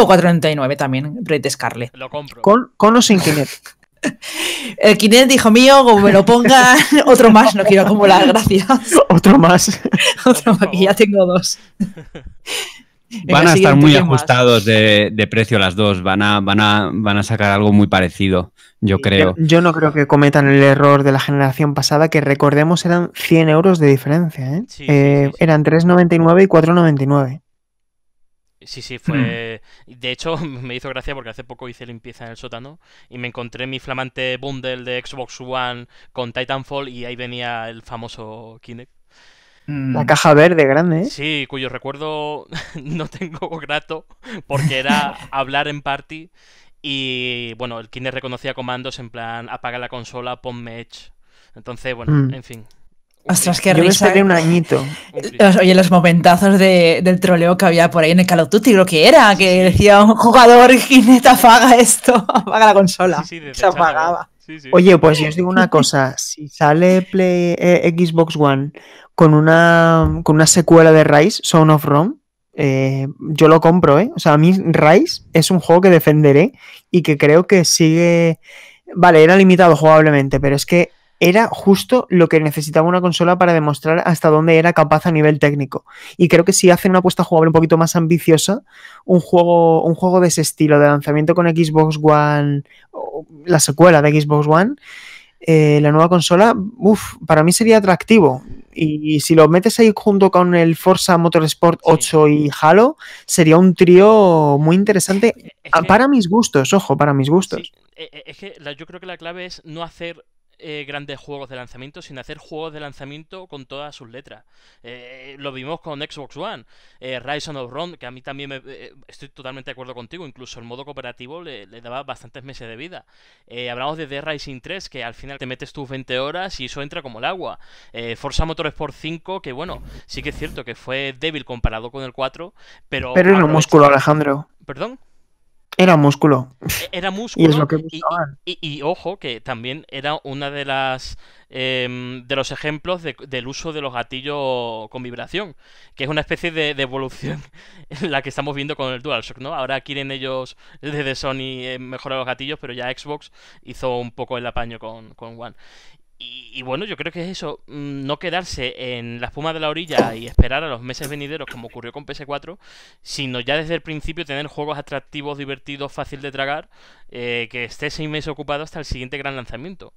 4.99 también, Red Scarlet. Lo compro. Con, con o sin Kinect. El Kinect, dijo mío, como me lo ponga, otro más, no quiero acumular, gracias. Otro más. otro más, que ya tengo
dos van a estar muy
ajustados de, precio las dos, van a, van, a, sacar algo muy parecido, yo creo.
Yo, no creo que cometan el error de la generación pasada, que recordemos eran 100 euros de diferencia, ¿eh? Eh, eran 3,99 y 4,99.
Sí, sí, fue. Mm. De hecho, me hizo gracia porque hace poco hice limpieza en el sótano y me encontré mi flamante bundle de Xbox One con Titanfall y ahí venía el famoso Kinect.
Mm. La caja verde grande, ¿eh? Sí,
cuyo recuerdo no tengo grato porque era hablar en party y, bueno, el Kine reconocía comandos en plan apaga la consola, pon match.
Entonces, bueno, mm. en fin. Ostras, qué Yo risa. un ¿eh? añito. oye, los
momentazos del troleo que había por ahí en el Call of Duty, creo que era, que decía un jugador, te apaga esto, apaga la consola. Se apagaba.
Oye, pues yo os digo una cosa, si sale Play, eh, Xbox One con una, una secuela de Rise, Son of Rome. Eh, yo lo compro, ¿eh? O sea, a mí Rise es un juego que defenderé y que creo que sigue. Vale, era limitado jugablemente, pero es que era justo lo que necesitaba una consola para demostrar hasta dónde era capaz a nivel técnico. Y creo que si hacen una apuesta jugable un poquito más ambiciosa, un juego, un juego de ese estilo, de lanzamiento con Xbox One, la secuela de Xbox One, eh, la nueva consola, uff, para mí sería atractivo. Y si lo metes ahí junto con el Forza Motorsport 8 y Halo, sería un trío muy interesante para mis gustos, ojo, para mis gustos.
E, e, es que yo creo que la clave es no hacer eh, grandes juegos de lanzamiento, sin hacer juegos de lanzamiento con todas sus letras. Eh, lo vimos con Xbox One, eh, Rise of Ron, que a mí también eh, estoy totalmente de acuerdo contigo, incluso el modo cooperativo le, daba bastantes meses de vida. hablamos de The Rising 3, que al final te metes tus 20 horas y eso entra como el agua. Forza Motorsport 5, que bueno, sí que es cierto que fue débil comparado con el 4, pero... Pero músculo, Alejandro. ¿Perdón?
Era músculo. E-, era músculo.
y Y, ojo, que también era una de las em, de los ejemplos del uso de los gatillos con vibración, que es una especie de, evolución la que estamos viendo con el DualShock, ¿no? Ahora quieren ellos desde Sony eh, mejorar los gatillos, pero ya Xbox hizo un poco el apaño con, con One. Y, bueno, yo creo que es eso, mm, no quedarse en la espuma de la orilla y esperar a los meses venideros como ocurrió con PS4, sino ya desde el principio tener juegos atractivos, divertidos, fácil de tragar, eh, que esté seis meses ocupado hasta el siguiente gran lanzamiento.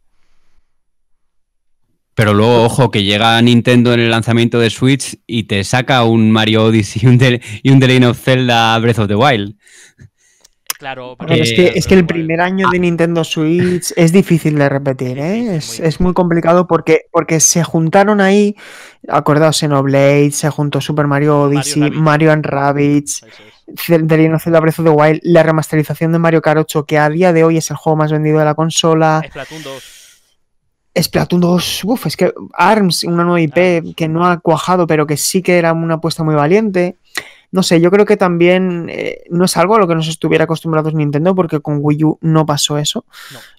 Pero luego, ojo, que llega Nintendo en el lanzamiento de Switch y te saca un Mario Odyssey y un, The, y of Zelda Breath of the Wild es,
que, el primer año ah. de Nintendo Switch es difícil de repetir, ¿eh? es, muy complicado porque, porque se juntaron ahí, acordaos, Oblade se juntó Super Mario Odyssey, Mario, and Rabbids, The Legend of Breath of the Wild, la remasterización de Mario Kart 8, que a día de hoy es el juego más vendido de la consola.
Splatoon 2.
Splatoon 2, uff, es que ARMS, una nueva IP que no ha cuajado, pero que sí que era una apuesta muy valiente no sé, yo creo que también eh, no es algo a lo que nos estuviera acostumbrados Nintendo, porque con Wii U no pasó eso,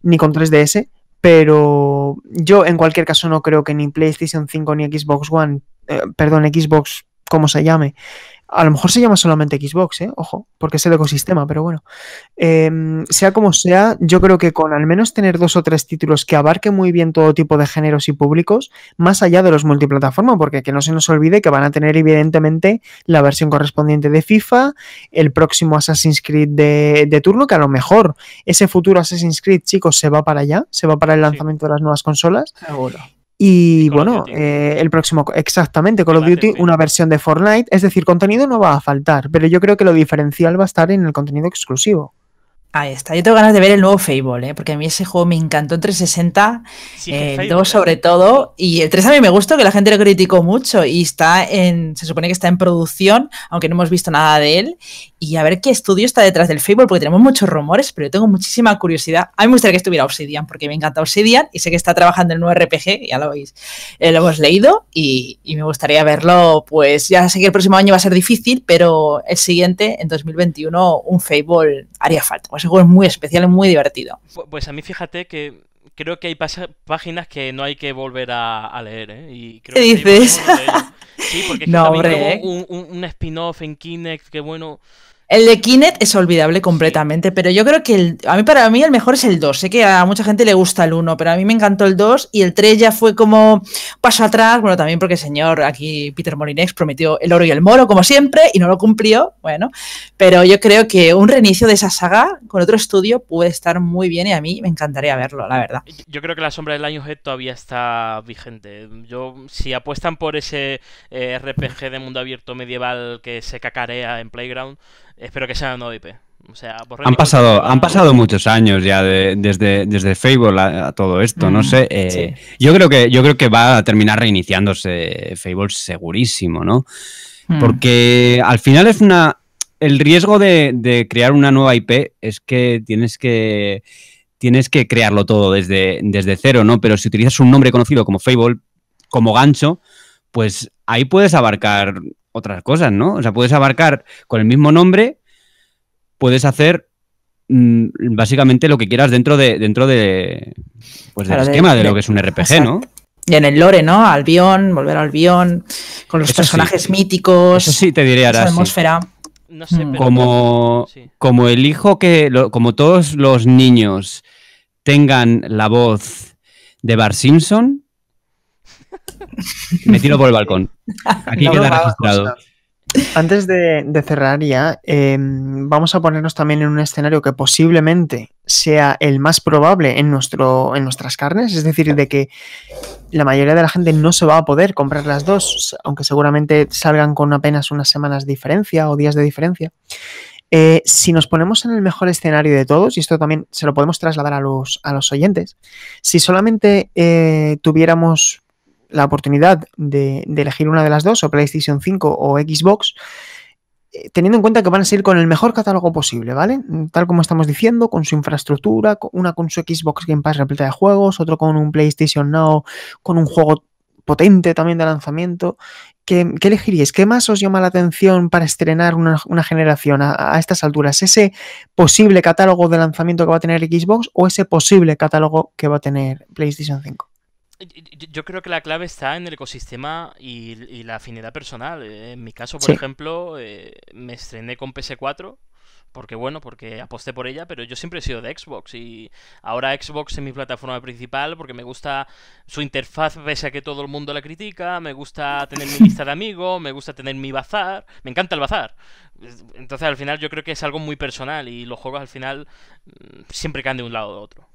ni con 3DS, pero yo en cualquier caso no creo que ni PlayStation 5 ni Xbox One, eh, perdón, Xbox, como se llame, a lo mejor se llama solamente Xbox, ¿eh? ojo, porque es el ecosistema, pero bueno. Em, sea como sea, yo creo que con al menos tener dos o tres títulos que abarquen muy bien todo tipo de géneros y públicos, más allá de los multiplataformas, porque que no se nos olvide que van a tener evidentemente la versión correspondiente de FIFA, el próximo Assassin's Creed de, de turno, que a lo mejor ese futuro Assassin's Creed, chicos, se va para allá, se va para el lanzamiento de las nuevas consolas. Seguro. Y bueno, eh, el próximo, exactamente, Call of Duty, una versión de Fortnite. Es decir, contenido no va a faltar, pero yo creo que lo diferencial va a estar en el contenido exclusivo.
Ahí está. Yo tengo ganas de ver el nuevo Fable, ¿eh? porque a mí ese juego me encantó en 360, 2 eh, ¿eh? sobre todo, y el 3 a mí me gustó, que la gente lo criticó mucho, y está en, se supone que está en producción, aunque no hemos visto nada de él, y a ver qué estudio está detrás del Fable, porque tenemos muchos rumores, pero yo tengo muchísima curiosidad. A mí me gustaría que estuviera Obsidian, porque me encanta Obsidian, y sé que está trabajando el nuevo RPG, ya lo veis, eh, lo hemos leído, y, y me gustaría verlo, pues ya sé que el próximo año va a ser difícil, pero el siguiente, en 2021, un Fable haría falta. Pues juego es muy especial es muy divertido.
Pues a mí fíjate que creo que hay páginas que no hay que volver a, leer, ¿eh? Y ¿Qué dices?
Sí, porque es no, ¿eh?
un, un spin-off en Kinect que bueno,
el de Kinect es olvidable completamente, pero yo creo que a mí para mí el mejor es el 2. Sé que a mucha gente le gusta el 1, pero a mí me encantó el 2 y el 3 ya fue como paso atrás. Bueno, también porque señor, aquí Peter Molinex prometió el oro y el moro, como siempre, y no lo cumplió. Bueno, pero yo creo que un reinicio de esa saga con otro estudio puede estar muy bien y a mí me encantaría verlo, la verdad.
Yo creo que la sombra del año G todavía está vigente. Yo, si apuestan por ese eh, RPG de mundo abierto medieval que se cacarea en Playground. Espero que sea una nueva IP. han pasado,
han pasado muchos años ya desde, desde Fable a, todo esto, no mm, sé. Eh, yo creo que yo creo que va a terminar reiniciándose Fable segurísimo, ¿no? Mm. Porque al final es una. El riesgo de, crear una nueva IP es que tienes que. Tienes que crearlo todo desde, desde cero, ¿no? Pero si utilizas un nombre conocido como Fable como gancho, pues ahí puedes abarcar otras cosas, ¿no? O sea, puedes abarcar con el mismo nombre, puedes hacer mm, básicamente lo que quieras dentro de dentro de pues del esquema de, lo que es un RPG, ¿no?
Y en el lore, ¿no? Albion, volver al Albion, con los personajes míticos. Eso sí te diré ahora. atmósfera. Mm.
como, como el hijo que, como todos los niños tengan la voz de Bar Simpson, Me tiro por el balcón. Aquí queda registrado.
Antes de, cerrar ya, em, vamos a ponernos también en un escenario que posiblemente sea el más probable en, nuestro, en nuestras carnes, es decir, de que la mayoría de la gente no se va a poder comprar las dos, aunque seguramente salgan con apenas unas semanas de diferencia o días de diferencia. Eh, si nos ponemos en el mejor escenario de todos, y esto también se lo podemos trasladar a los, a los oyentes, si solamente eh, tuviéramos la oportunidad de, elegir una de las dos, o PlayStation 5 o Xbox, eh, teniendo en cuenta que van a seguir con el mejor catálogo posible, ¿vale? Tal como estamos diciendo, con su infraestructura, una con su Xbox Game Pass repleta de juegos, otro con un PlayStation Now, con un juego potente también de lanzamiento. ¿Qué, elegiríais? ¿Qué más os llama la atención para estrenar una, generación a, a, estas alturas? ¿Ese posible catálogo de lanzamiento que va a tener Xbox o ese posible catálogo que va a tener PlayStation 5?
yo creo que la clave está en el ecosistema y, la afinidad personal. En mi caso, por ejemplo, eh, me estrené con PS4 porque bueno, porque aposté por ella, pero yo siempre he sido de Xbox y ahora Xbox es mi plataforma principal porque me gusta su interfaz, pese a que todo el mundo la critica, me gusta tener mi lista de amigos, me gusta tener mi bazar, me encanta el bazar. Entonces al final yo creo que es algo muy personal y los juegos al final mm, siempre caen de un lado o de otro.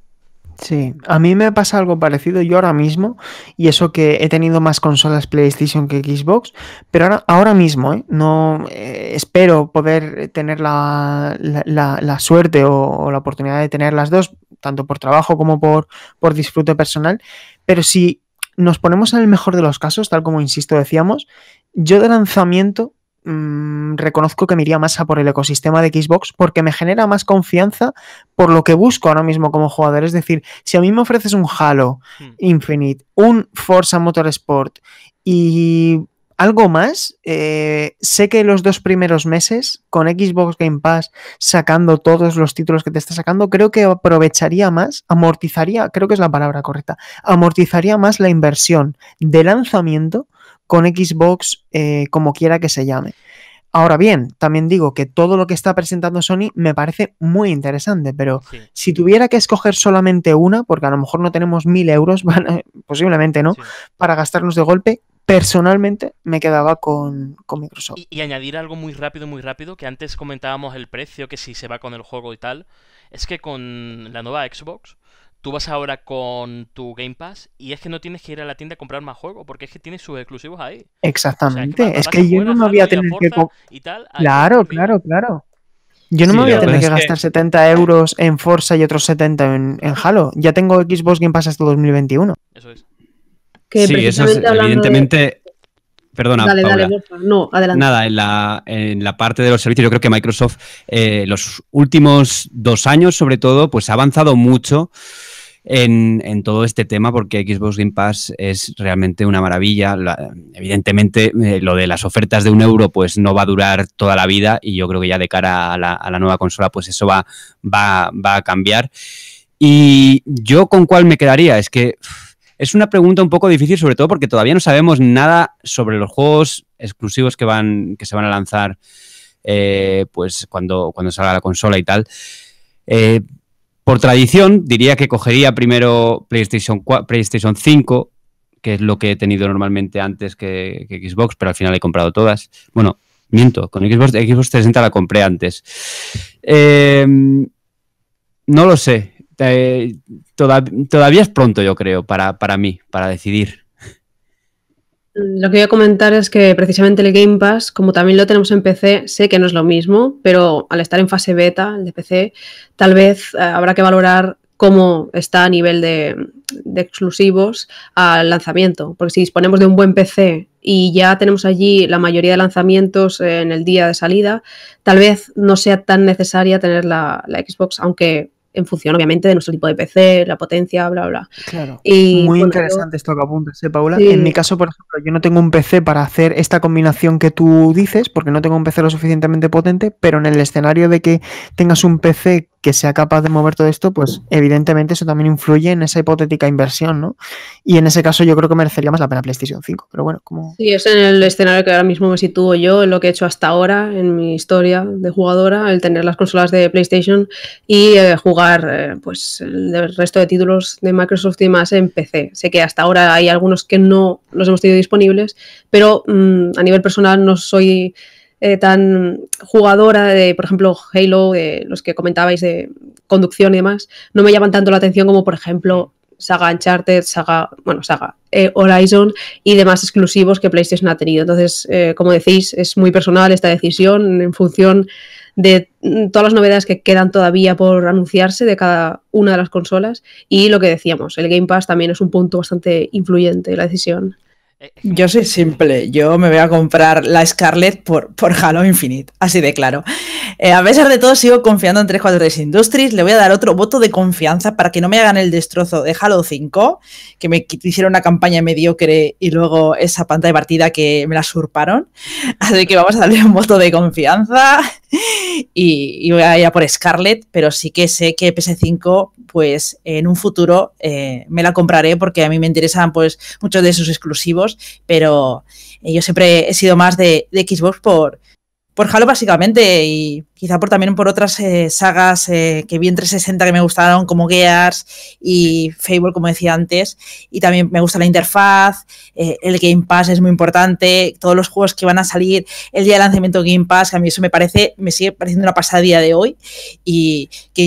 Sí, a mí me pasa algo parecido yo ahora mismo, y eso que he tenido más consolas PlayStation que Xbox, pero ahora, ahora mismo, ¿eh? No eh, espero poder tener la, suerte o, la oportunidad de tener las dos, tanto por trabajo como por, por disfrute personal, pero si nos ponemos en el mejor de los casos, tal como insisto decíamos, yo de lanzamiento Mm, reconozco que me iría más a por el ecosistema de Xbox porque me genera más confianza por lo que busco ahora mismo como jugador. Es decir, si a mí me ofreces un Halo hmm. Infinite, un Forza Motorsport y algo más, eh, sé que los dos primeros meses con Xbox Game Pass sacando todos los títulos que te está sacando, creo que aprovecharía más, amortizaría, creo que es la palabra correcta, amortizaría más la inversión de lanzamiento con Xbox, eh, como quiera que se llame. Ahora bien, también digo que todo lo que está presentando Sony me parece muy interesante, pero si tuviera que escoger solamente una, porque a lo mejor no tenemos mil euros, posiblemente no, para gastarnos de golpe, personalmente me quedaba con, Microsoft. y,
añadir algo muy rápido, muy rápido, que antes comentábamos el precio, que si se va con el juego y tal, es que con la nueva Xbox tú vas ahora con tu Game Pass y es que no tienes que ir a la tienda a comprar más juegos porque es que tienes sus exclusivos ahí.
Exactamente, es que, yo no me voy a tener que... claro, claro, claro. Yo no me voy a tener que gastar 70 eh, euros en Forza y otros 70 en, Halo. Ya tengo Xbox Game Pass hasta 2021. Eso es.
sí, eso es, evidentemente... Perdona, dale, no, adelante. Nada, en
la, en la, parte de los servicios, yo creo que Microsoft eh, los últimos dos años, sobre todo, pues ha avanzado mucho en, todo este tema porque Xbox Game Pass es realmente una maravilla. evidentemente, eh, lo de las ofertas de un euro pues no va a durar toda la vida y yo creo que ya de cara a la, nueva consola pues eso va, va, a cambiar. Y yo con cuál me quedaría, es que es una pregunta un poco difícil, sobre todo porque todavía no sabemos nada sobre los juegos exclusivos que, van, que se van a lanzar eh, pues cuando, cuando salga la consola y tal. Eh, por tradición, diría que cogería primero PlayStation, PlayStation 5, que es lo que he tenido normalmente antes que, Xbox, pero al final he comprado todas. Bueno, miento, con Xbox, Xbox 360 la compré antes. Em, no lo sé. Eh, todavía es pronto, yo creo, para, para mí, para decidir.
Lo que voy a comentar es que precisamente el Game Pass, como también lo tenemos en PC, sé que no es lo mismo, pero al estar en fase beta, el de PC, tal vez eh, habrá que valorar cómo está a nivel de, exclusivos al lanzamiento. Porque si disponemos de un buen PC y ya tenemos allí la mayoría de lanzamientos eh, en el día de salida, tal vez no sea tan necesaria tener la Xbox, aunque en función, obviamente, de nuestro tipo de PC, la potencia, bla, bla.
Claro. Muy interesante esto que apuntas, eh, Paula. En mi caso, por ejemplo, yo no tengo un PC para hacer esta combinación que tú dices, porque no tengo un PC lo suficientemente potente, pero en el escenario de que tengas un PC que sea capaz de mover todo esto, pues evidentemente eso también influye en esa hipotética inversión, ¿no? Y en ese caso yo creo que merecería más la pena PlayStation 5, pero bueno, como...
Sí, es en el escenario que ahora mismo me sitúo yo, en lo que he hecho hasta ahora en mi historia de jugadora, el tener las consolas de PlayStation y eh, jugar eh, pues el resto de títulos de Microsoft y más en PC. Sé que hasta ahora hay algunos que no los hemos tenido disponibles, pero mm, a nivel personal no soy... Eh, tan jugadora de, por ejemplo, Halo, de los que comentabais de conducción y demás, no me llaman tanto la atención como, por ejemplo, Saga Uncharted, Saga, bueno, Saga eh, Horizon y demás exclusivos que PlayStation ha tenido. Entonces, eh, como decís, es muy personal esta decisión en función de mm, todas las novedades que quedan todavía por anunciarse de cada una de las consolas y lo que decíamos, el Game Pass también es un punto bastante influyente de la decisión.
Yo soy simple, yo me voy a comprar la Scarlet por, por Halo Infinite, así de claro. Eh, a pesar de todo, sigo confiando en 343 Industries. Le voy a dar otro voto de confianza para que no me hagan el destrozo de Halo 5, que me hicieron una campaña mediocre y luego esa pantalla de partida que me la surparon. Así que vamos a darle un voto de confianza y, voy a ir a por Scarlett, pero sí que sé que PS5, pues en un futuro eh, me la compraré porque a mí me interesan pues muchos de sus exclusivos, pero eh, yo siempre he sido más de Xbox por por Halo básicamente y quizá por también por otras eh, sagas eh, que vi en 360 que me gustaron como Gears y Fable como decía antes y también me gusta la interfaz eh, el Game Pass es muy importante todos los juegos que van a salir el día de lanzamiento de Game Pass que a mí eso me parece me sigue pareciendo una pasada de hoy y que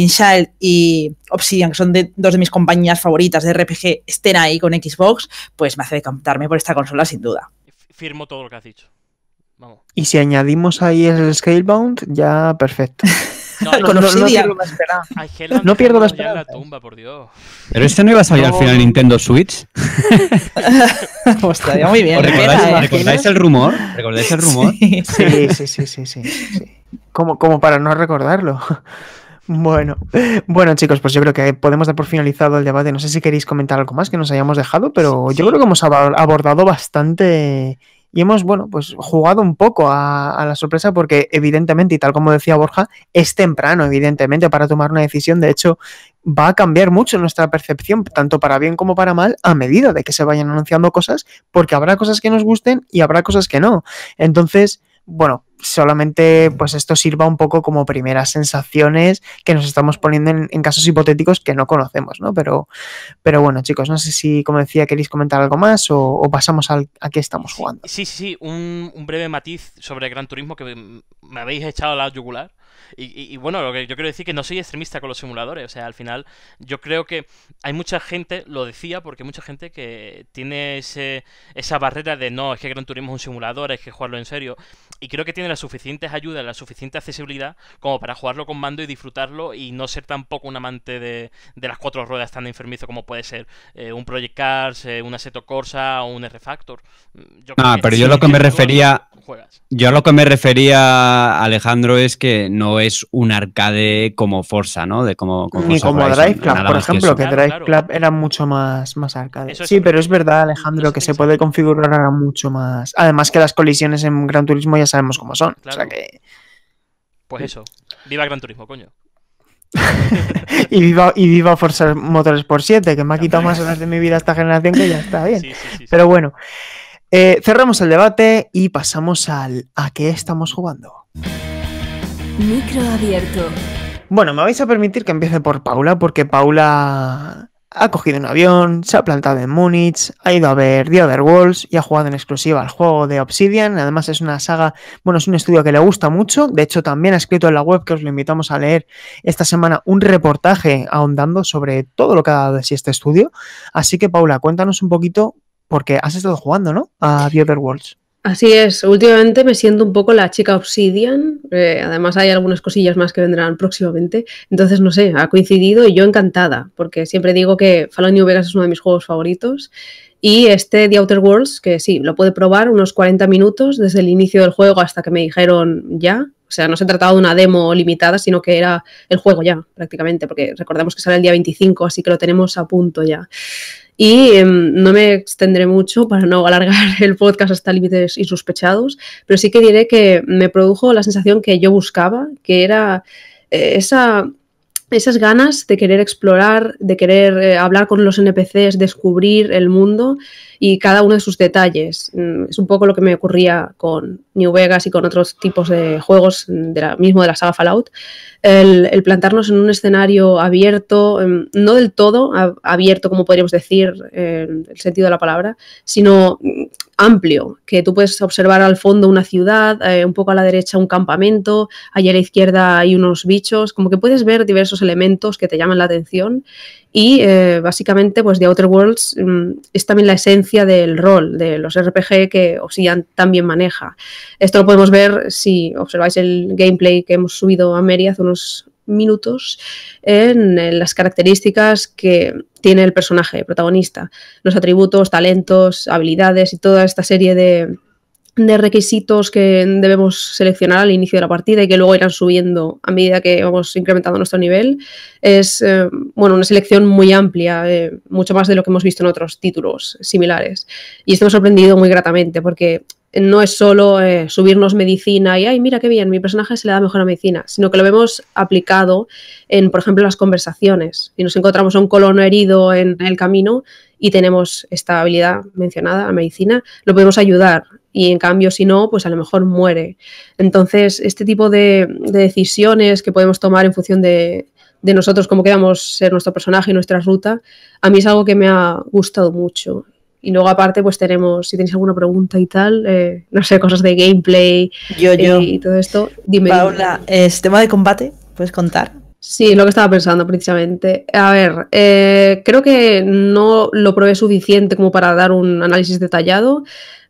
y Obsidian que son dos de mis compañías favoritas de RPG estén ahí con Xbox pues me hace decantarme por esta consola sin duda firmo todo lo que has dicho
y si añadimos ahí el Scalebound, ya perfecto.
No, pierdo
la esperanza. ¿eh?
Pero este no iba a salir al final Nintendo Switch.
Estaría muy bien. ¿eh? Recordáis, el rumor? ¿Recordáis el rumor? Sí, sí, sí, sí, sí. Como, como para no recordarlo. Bueno, bueno chicos, pues yo creo que podemos dar por finalizado el debate. No sé si queréis comentar algo más que nos hayamos dejado, pero yo creo que hemos abordado bastante y hemos, bueno, pues jugado un poco a, a, la sorpresa porque evidentemente, y tal como decía Borja, es temprano, evidentemente, para tomar una decisión. De hecho, va a cambiar mucho nuestra percepción, tanto para bien como para mal, a medida de que se vayan anunciando cosas, porque habrá cosas que nos gusten y habrá cosas que no. Entonces, bueno, solamente pues esto sirva un poco como primeras sensaciones que nos estamos poniendo en, casos hipotéticos que no conocemos, ¿no? Pero, pero bueno, chicos, no sé si, como decía, queréis comentar algo más o, pasamos al, a qué estamos jugando.
Sí, sí, sí, un, breve matiz sobre Gran Turismo que me habéis echado a la yugular. Y, bueno, lo que yo quiero decir que no soy extremista con los simuladores. O sea, al final yo creo que hay mucha gente, lo decía, porque hay mucha gente que tiene esa barrera de no, es que Gran Turismo es un simulador, es que jugarlo en serio. Y creo que tiene las suficientes ayudas, la suficiente accesibilidad como para jugarlo con mando y disfrutarlo y no ser tampoco un amante de, de las cuatro ruedas tan enfermizo como puede ser eh, un Project Cars, una eh, un Corsa o un R-Factor. Mm,
ah, pero yo lo que me refería... Yo a lo que me refería, Alejandro, es que no es un arcade como Forza, ¿no? De como, Ni como por ejemplo, que,
DriveClub era mucho más, más arcade. sí, pero es verdad, Alejandro, que se puede configurar ahora mucho más. Además que las colisiones en Gran Turismo ya sabemos cómo son.
que... Pues eso. Viva Gran Turismo, coño.
y, viva, y viva Forza Motorsport 7, que me ha quitado más horas de mi vida esta generación que ya está bien. Pero bueno. Eh, cerramos el debate y pasamos al a qué estamos jugando. Micro abierto. Bueno, me vais a permitir que empiece por Paula, porque Paula ha cogido un avión, se ha plantado en Múnich, ha ido a ver The Other Worlds y ha jugado en exclusiva al juego de Obsidian. Además es una saga, bueno, es un estudio que le gusta mucho. De hecho, también ha escrito en la web que os lo invitamos a leer esta semana un reportaje ahondando sobre todo lo que ha dado este estudio. Así que, Paula, cuéntanos un poquito porque has estado jugando, ¿no? A The Outer Worlds.
Así es, últimamente me siento un poco la chica Obsidian, eh, además hay algunas cosillas más que vendrán próximamente, entonces no sé, ha coincidido y yo encantada, porque siempre digo que Fallout New Vegas es uno de mis juegos favoritos y este The Outer Worlds, que sí, lo pude probar unos 40 minutos desde el inicio del juego hasta que me dijeron ya, o sea, no se trataba de una demo limitada, sino que era el juego ya prácticamente, porque recordemos que sale el día 25, así que lo tenemos a punto ya. Y em, no me extenderé mucho para no alargar el podcast hasta límites insospechados, pero sí que diré que me produjo la sensación que yo buscaba, que era eh, esa, esas ganas de querer explorar, de querer eh, hablar con los NPCs, descubrir el mundo y cada uno de sus detalles. Mm, es un poco lo que me ocurría con New Vegas y con otros tipos de juegos de la, mismo de la saga Fallout. El, el plantarnos en un escenario abierto, em, no del todo abierto como podríamos decir eh, en el sentido de la palabra, sino mm, amplio, que tú puedes observar al fondo una ciudad, eh, un poco a la derecha un campamento, allá a la izquierda hay unos bichos, como que puedes ver diversos elementos que te llaman la atención y eh, básicamente pues The Outer Worlds mm, es también la esencia del rol, de los RPG que Obsidian también maneja. Esto lo podemos ver si observáis el gameplay que hemos subido a Meri hace unos minutos en las características que tiene el personaje protagonista, los atributos, talentos, habilidades y toda esta serie de, requisitos que debemos seleccionar al inicio de la partida y que luego irán subiendo a medida que vamos incrementando nuestro nivel, es eh, bueno, una selección muy amplia, eh, mucho más de lo que hemos visto en otros títulos similares. Y esto me ha sorprendido muy gratamente porque no es solo eh, subirnos medicina y, ay, mira qué bien, mi personaje se le da mejor a medicina, sino que lo vemos aplicado en, por ejemplo, las conversaciones. Y nos encontramos a un colono herido en el camino y tenemos esta habilidad mencionada, la medicina, lo podemos ayudar y en cambio si no, pues a lo mejor muere. Entonces, este tipo de, decisiones que podemos tomar en función de, de nosotros, cómo queramos ser nuestro personaje y nuestra ruta, a mí es algo que me ha gustado mucho y luego aparte, pues tenemos, si tenéis alguna pregunta y tal, eh, no sé, cosas de gameplay eh, y todo esto, dime. Paula, ¿es eh, tema de combate? ¿Puedes contar? Sí, lo que estaba pensando precisamente. A ver, creo que no lo probé suficiente como para dar un análisis detallado,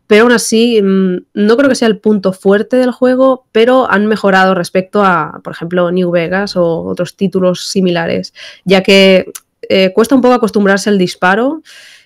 pero aún así mm, no creo que sea el punto fuerte del juego, pero han mejorado respecto a, por ejemplo, New Vegas o otros títulos similares, ya que cuesta un poco acostumbrarse al disparo.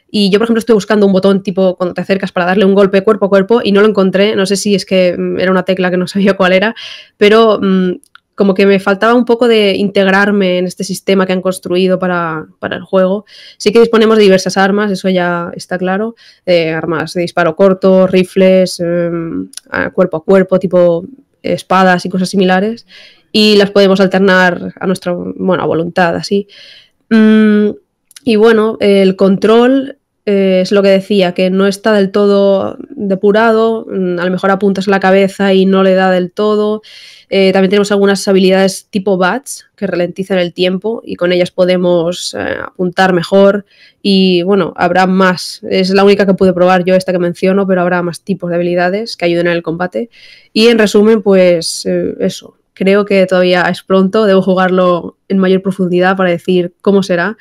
Y yo, por ejemplo, estoy buscando un botón tipo cuando te acercas para darle un golpe cuerpo a cuerpo y no lo encontré. No sé si es que mm, era una tecla que no sabía cuál era, pero mm, como que me faltaba un poco de integrarme en este sistema que han construido para, el juego. Sí que disponemos de diversas armas, eso ya está claro. Eh, armas de disparo corto, rifles, em, cuerpo a cuerpo, tipo espadas y cosas similares. Y las podemos alternar a nuestra bueno, voluntad, así. Mm, y bueno, el control eh, es lo que decía, que no está del todo depurado, mm, a lo mejor apuntas la cabeza y no le da del todo. Eh, también tenemos algunas habilidades tipo bats que ralentizan el tiempo y con ellas podemos eh, apuntar mejor y bueno, habrá más. Es la única que pude probar yo esta que menciono, pero habrá más tipos de habilidades que ayuden en el combate. Y en resumen, pues eso, creo que todavía es pronto, debo jugarlo en mayor profundidad para decir cómo será,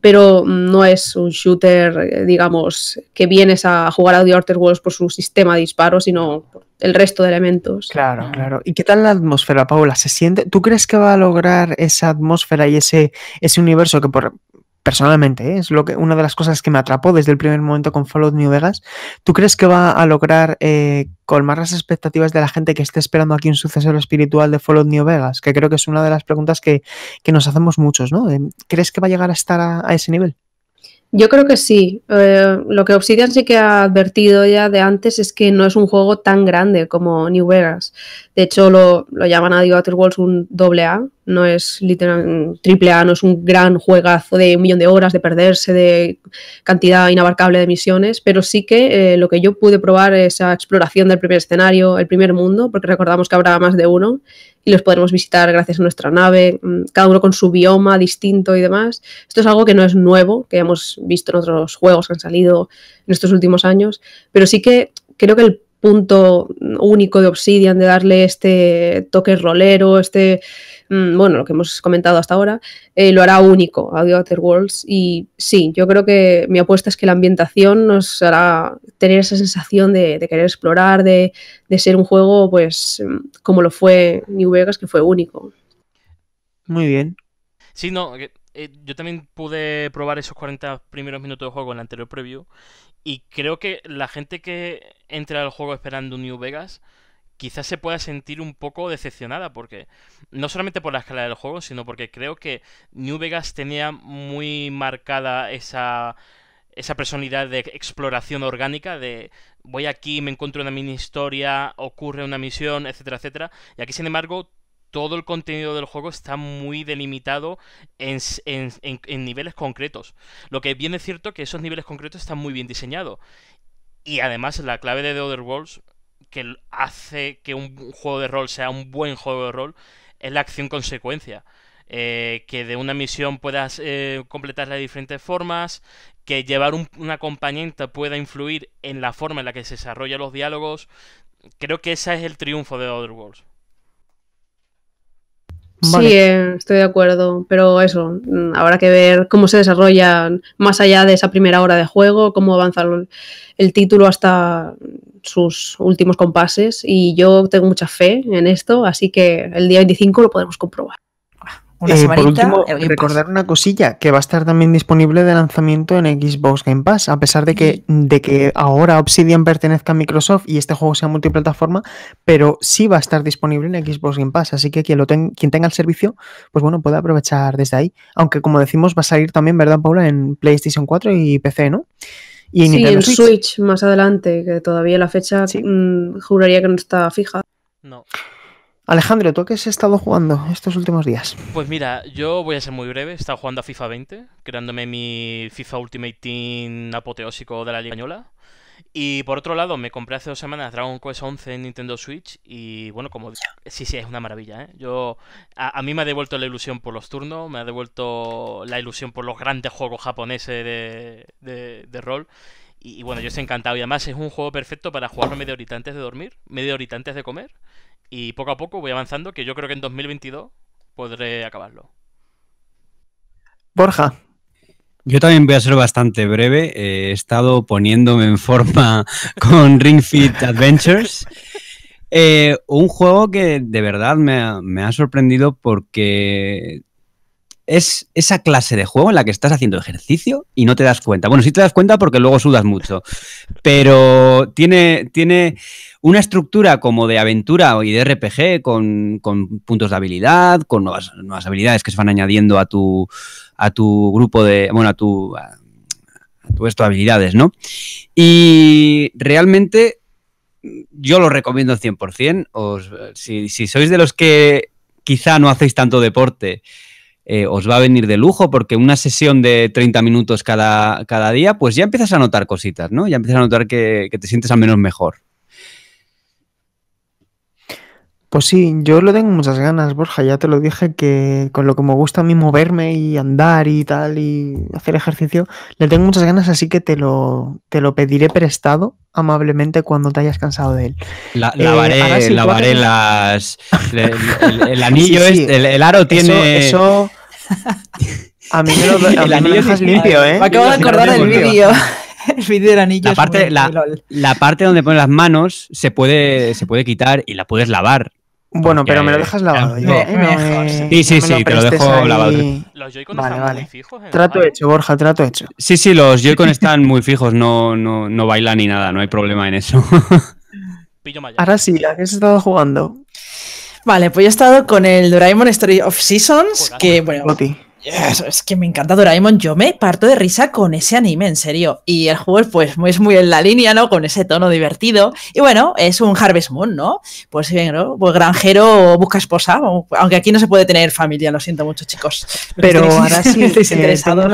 pero no es un shooter, eh, digamos, que vienes a jugar a The Outer Worlds por su sistema de disparos, sino por el resto de elementos. Claro, ah.
claro. ¿Y qué tal la atmósfera, Paula? ¿Se siente? ¿Tú crees que va a lograr esa atmósfera y ese, ese universo que por, personalmente, ¿eh? es lo que, una de las cosas que me atrapó desde el primer momento con Fallout New Vegas. ¿Tú crees que va a lograr eh, colmar las expectativas de la gente que esté esperando aquí un sucesor espiritual de Fallout New Vegas? Que creo que es una de las preguntas que, nos hacemos muchos, ¿no? Eh, ¿Crees que va a llegar a estar a, ese nivel?
Yo creo que sí. lo que Obsidian sí que ha advertido ya de antes es que no es un juego tan grande como New Vegas. De hecho, lo, lo llaman a The Outer Worlds un doble A, no es literal, triple A, no es un gran juegazo de un millón de horas, de perderse, de cantidad inabarcable de misiones, pero sí que eh, lo que yo pude probar es esa exploración del primer escenario, el primer mundo, porque recordamos que habrá más de uno y los podremos visitar gracias a nuestra nave, mm, cada uno con su bioma distinto y demás. Esto es algo que no es nuevo, que hemos visto en otros juegos que han salido en estos últimos años, pero sí que creo que el punto único de Obsidian, de darle este toque rolero, este Mm, bueno, lo que hemos comentado hasta ahora, eh, lo hará único Audio The Worlds. Y sí, yo creo que mi apuesta es que la ambientación nos hará tener esa sensación de, querer explorar, de, ser un juego, pues, mm, como lo fue New Vegas, que fue único.
Muy bien.
Sí, no, eh, yo también pude probar esos 40 primeros minutos de juego en el anterior preview. Y creo que la gente que entra al juego esperando New Vegas quizás se pueda sentir un poco decepcionada, porque no solamente por la escala del juego, sino porque creo que New Vegas tenía muy marcada esa, esa personalidad de exploración orgánica, de voy aquí, me encuentro una mini historia, ocurre una misión, etcétera, etcétera. Y aquí, sin embargo, todo el contenido del juego está muy delimitado en, niveles concretos. Lo que bien es cierto que esos niveles concretos están muy bien diseñados. Y además la clave de The Other Worlds que hace que un juego de rol sea un buen juego de rol es la acción-consecuencia. Eh, que de una misión puedas eh, completarla de diferentes formas, que llevar una compañía pueda influir en la forma en la que se desarrollan los diálogos. Creo que ese es el triunfo de Other Worlds.
Sí, eh, estoy de acuerdo, pero eso, mm, habrá que ver cómo se desarrolla más allá de esa primera hora de juego, cómo avanza el título hasta sus últimos compases y yo tengo mucha fe en esto, así que el día 25 lo podemos comprobar.
Y ah, eh, por último, eh, pues. recordar una cosilla, que va a estar también disponible de lanzamiento en Xbox Game Pass, a pesar de que, mm. de que ahora Obsidian pertenezca a Microsoft y este juego sea multiplataforma, pero sí va a estar disponible en Xbox Game Pass, así que quien, lo quien tenga el servicio, pues bueno, puede aprovechar desde ahí, aunque como decimos va a salir también, ¿verdad Paula?, en PlayStation 4 y PC, ¿no? Y sí, en Switch.
más adelante, que todavía la fecha mm, juraría que no está fija. No.
Alejandro, ¿tú qué has estado jugando estos últimos días?
Pues mira, yo voy a ser muy breve. He estado jugando a FIFA 20, creándome mi FIFA Ultimate Team apoteósico de la Liga Española. Y por otro lado, me compré hace dos semanas Dragon Quest 11 en Nintendo Switch y bueno, como sí, sí, es una maravilla. ¿eh? Yo a, mí me ha devuelto la ilusión por los turnos, me ha devuelto la ilusión por los grandes juegos japoneses de, de, rol. Y, bueno, yo estoy encantado. Y además es un juego perfecto para jugarlo media horita antes de dormir, media horita antes de comer. Y poco a poco voy avanzando, que yo creo que en 2022 podré acabarlo.
Borja, yo también voy a ser bastante breve. Eh, he estado poniéndome en forma con Ring Fit Adventures. Eh, un juego que de verdad me ha, sorprendido porque es esa clase de juego en la que estás haciendo ejercicio y no te das cuenta. Bueno, sí te das cuenta porque luego sudas mucho, pero tiene, una estructura como de aventura y de RPG con, puntos de habilidad, con nuevas habilidades que se van añadiendo a tu, a tu grupo de, bueno, a tu, a, habilidades, ¿no? Y realmente yo lo recomiendo 100%. Os, si, si sois de los que quizá no hacéis tanto deporte, eh, os va a venir de lujo porque una sesión de 30 minutos cada, cada día, pues ya empiezas a notar cositas, ¿no? Ya empiezas a notar que te sientes al menos mejor.
Pues sí, yo lo tengo muchas ganas, Borja. Ya te lo dije que con lo que me gusta a mí moverme y andar y tal y hacer ejercicio, le tengo muchas ganas, así que te lo, te lo pediré prestado amablemente cuando te hayas cansado de él. Eh, lavaré, lavaré
las. El, anillo, Es, este, el, aro tiene. Eso. A mí
el anillo es
limpio, ¿eh? Me acabo de acordar
del
vídeo
el vídeo del anillo. La parte, es
la,
parte donde pone las manos se puede, se puede quitar y la puedes lavar.
Bueno, pero me lo dejas lavado. Yo, sí, sí, sí, te lo dejo lavado. Los vale, vale. Trato hecho, Borja, trato hecho.
Sí, sí, los Joy-Con están muy fijos, no, no, no bailan ni nada, no hay problema en eso.
Pillo Ahora sí, ¿a qué has estado jugando?
Vale, pues yo he estado con el Doraemon Story of Seasons, que bueno, es que me encanta Doraemon, yo me parto de risa con ese anime, en serio. Y el juego pues es muy en la línea, ¿no? Con ese tono divertido. Y bueno, es un Harvest Moon, ¿no? Pues, ¿no? pues granjero busca esposa, aunque aquí no se puede tener familia, lo siento mucho, chicos. Pero, ahora sí, estoy interesado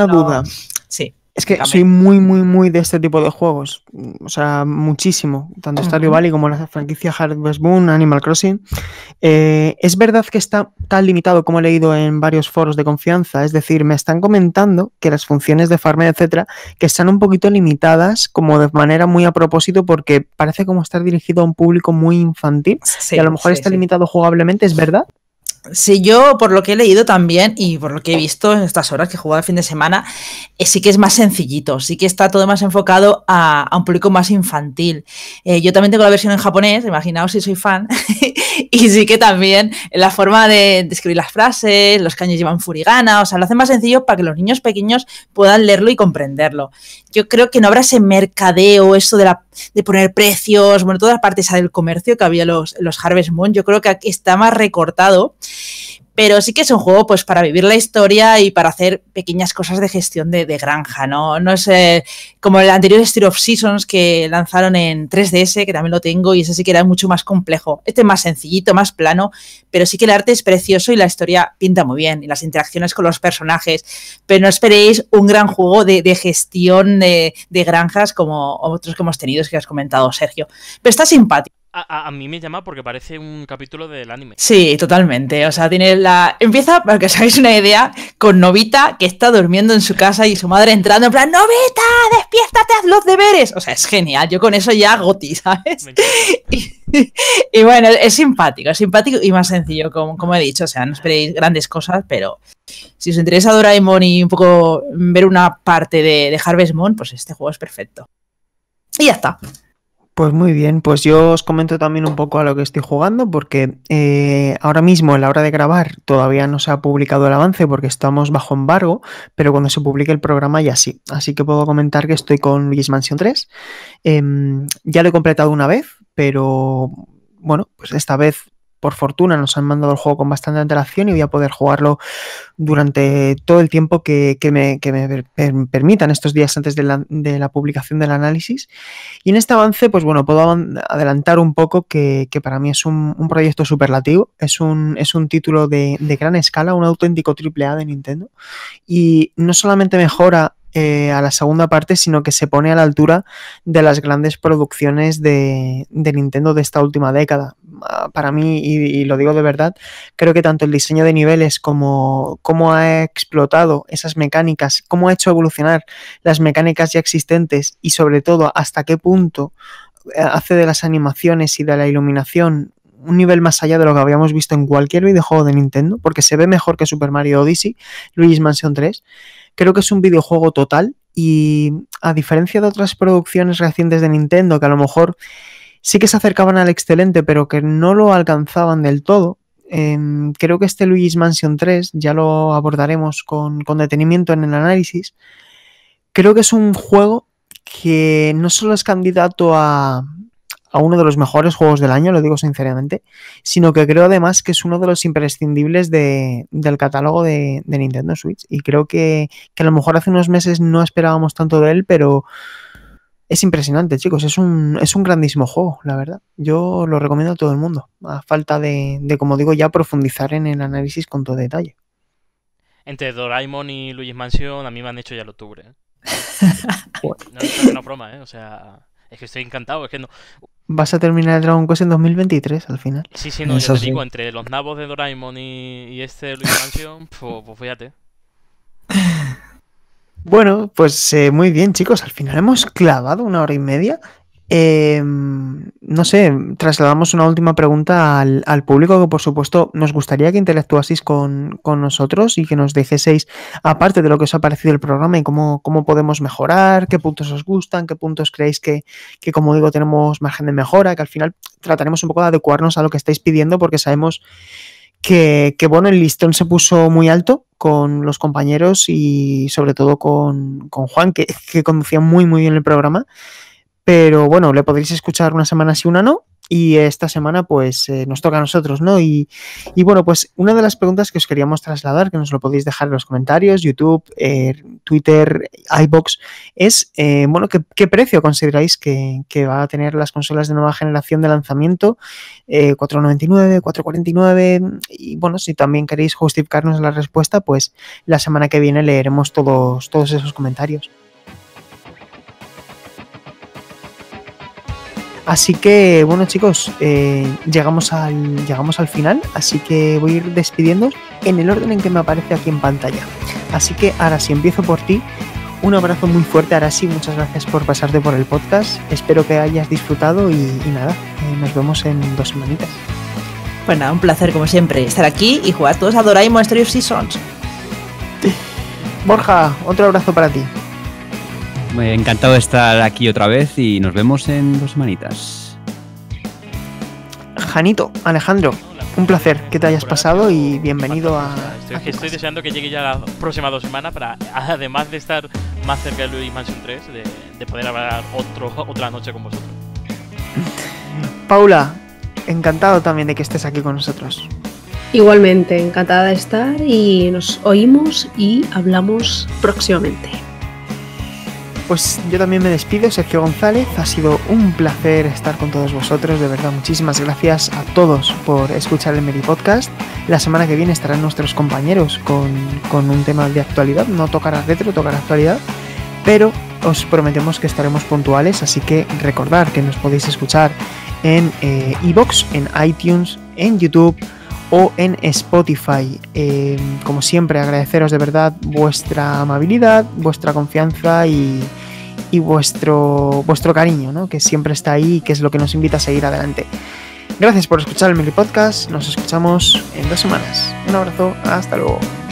Sí. Es que soy muy, muy, muy de este tipo de juegos. O sea, muchísimo. Tanto Stardew Valley como la franquicia Harvest Moon, Animal Crossing. Eh, es verdad que está tan limitado como he leído en varios foros de confianza. Es decir, me están comentando que las funciones de farm, etcétera, que están un poquito limitadas, como de manera muy a propósito, porque parece como estar dirigido a un público muy infantil. Sí, a lo mejor está limitado jugablemente, es verdad,
Sí, yo por lo que he leído también y por lo que he visto en estas horas que he jugado el fin de semana, eh, sí que es más sencillito, sí que está todo más enfocado a, un público más infantil. Eh, yo también tengo la versión en japonés, imaginaos si soy fan, y sí que también la forma de, escribir las frases, los caños llevan furigana, o sea, lo hacen más sencillo para que los niños pequeños puedan leerlo y comprenderlo. Yo creo que no habrá ese mercadeo, eso de, de poner precios, bueno, toda la parte del comercio que había los, los Harvest Moon, yo creo que aquí está más recortado pero sí que es un juego pues para vivir la historia y para hacer pequeñas cosas de gestión de, granja, ¿no? No es eh, como el anterior Steel of Seasons que lanzaron en 3DS, que también lo tengo, y ese sí que era mucho más complejo. Este es más sencillito, más plano, pero sí que el arte es precioso y la historia pinta muy bien, y las interacciones con los personajes. Pero no esperéis un gran juego de, gestión de, de granjas como otros que hemos tenido, que has comentado, Sergio. Pero está simpático
a, mí me llama porque parece un capítulo del
anime. Sí, totalmente. O sea, tiene la. Empieza, para que os una idea, con Novita que está durmiendo en su casa y su madre entrando en plan: ¡Novita, despiértate, haz los deberes! O sea, es genial. Yo con eso ya goti, ¿sabes? Y, bueno, es simpático, es simpático y más sencillo, como, como he dicho. O sea, no esperéis grandes cosas, pero si os interesa Doraemon y un poco ver una parte de, de Harvest Moon, pues este juego es perfecto. Y ya
está. Pues muy bien, pues yo os comento también un poco a lo que estoy jugando, porque eh, ahora mismo, a la hora de grabar, todavía no se ha publicado el avance porque estamos bajo embargo, pero cuando se publique el programa ya sí. Así que puedo comentar que estoy con Gizmansion 3. Em, ya lo he completado una vez, pero bueno, pues esta vez por fortuna nos han mandado el juego con bastante antelación y voy a poder jugarlo durante todo el tiempo que, me, permitan estos días antes de la, publicación del análisis. Y en este avance, pues bueno, puedo adelantar un poco que, para mí es un, proyecto superlativo, es un, título de, gran escala, un auténtico triple A de Nintendo. Y no solamente mejora eh, a la segunda parte, sino que se pone a la altura de las grandes producciones de Nintendo de esta última década. Ah, para mí, y, lo digo de verdad, creo que tanto el diseño de niveles como cómo ha explotado esas mecánicas, cómo ha hecho evolucionar las mecánicas ya existentes y sobre todo hasta qué punto eh, hace de las animaciones y de la iluminación un nivel más allá de lo que habíamos visto en cualquier videojuego de Nintendo, porque se ve mejor que Super Mario Odyssey, Luigi's Mansion 3. Creo que es un videojuego total y a diferencia de otras producciones recientes de Nintendo, que a lo mejor sí que se acercaban al excelente, pero que no lo alcanzaban del todo. Em, creo que este Luigi's Mansion 3 ya lo abordaremos con, detenimiento en el análisis. Creo que es un juego que no solo es candidato a, uno de los mejores juegos del año, lo digo sinceramente, sino que creo además que es uno de los imprescindibles del catálogo de, Nintendo Switch. Y creo que, que, a lo mejor hace unos meses no esperábamos tanto de él, pero es impresionante, chicos. Es un, es un grandísimo juego, la verdad. Yo lo recomiendo a todo el mundo, a falta de, como digo, ya profundizar en el análisis con todo detalle.
Entre Doraemon y Luis Mansion, a mí me han hecho ya el octubre. ¿eh? no, es una broma, ¿eh? O sea, es que estoy encantado. Es que no...
Vas a terminar el Dragon Quest en 2023 al final. Sí, sí, no, yo te digo,
entre los nabos de Doraemon y, y este Luigi's Mansion, pues, pues fíjate.
Bueno, pues eh, muy bien, chicos. Al final hemos clavado una hora y media. Em, no sé, trasladamos una última pregunta al, público que por supuesto nos gustaría que interactuaseis con, nosotros y que nos dijeseis, aparte de lo que os ha parecido el programa y cómo, cómo podemos mejorar, qué puntos os gustan, qué puntos creéis que, que, como digo, tenemos margen de mejora, que al final trataremos un poco de adecuarnos a lo que estáis pidiendo porque sabemos que, bueno, el listón se puso muy alto con los compañeros y sobre todo con, Juan, que, que, conducía muy, muy bien el programa. Pero bueno, le podréis escuchar una semana si una no, y esta semana pues eh, nos toca a nosotros, ¿no? Y, y, bueno, pues una de las preguntas que os queríamos trasladar, que nos lo podéis dejar en los comentarios, YouTube, eh, Twitter, iBox, es, eh, bueno, ¿qué, precio consideráis que, va a tener las consolas de nueva generación de lanzamiento? 4,99, 4,49, y bueno, si también queréis justificarnos la respuesta, pues la semana que viene leeremos todos, todos esos comentarios. Así que, bueno, chicos, eh, llegamos, al, llegamos al final, así que voy a ir despidiendo en el orden en que me aparece aquí en pantalla. Así que ahora sí empiezo por ti. Un abrazo muy fuerte, sí, Muchas gracias por pasarte por el podcast. Espero que hayas disfrutado y, nada, eh, nos vemos en dos semanitas. Bueno, pues un
placer como siempre estar aquí y jugar todos a Doraemon Story of Seasons.
Borja, otro abrazo para ti.
Eh, encantado de estar aquí otra vez y nos vemos
en dos semanitas. Janito, Alejandro, un placer que te hayas pasado y bienvenido a.
Estoy, deseando que llegue ya la próxima dos semanas para, además de estar más cerca de Luis Mansion 3, de, poder hablar otro, otra noche con vosotros.
Paula, encantado también de que estés aquí con nosotros.
Igualmente, encantada de estar y nos oímos y hablamos próximamente.
Pues yo también me despido, Sergio González. Ha sido un placer estar con todos vosotros. De verdad, muchísimas gracias a todos por escuchar el Meri Podcast. La semana que viene estarán nuestros compañeros con, un tema de actualidad. No tocará retro, tocará actualidad. Pero os prometemos que estaremos puntuales, así que recordad que nos podéis escuchar en eh, iBox, en iTunes, en YouTube o en Spotify. Eh, como siempre, agradeceros de verdad vuestra amabilidad, vuestra confianza y, vuestro, vuestro cariño, ¿no? que siempre está ahí y que es lo que nos invita a seguir adelante. Gracias por escuchar el Mili Podcast. Nos escuchamos en dos semanas. Un abrazo, hasta luego.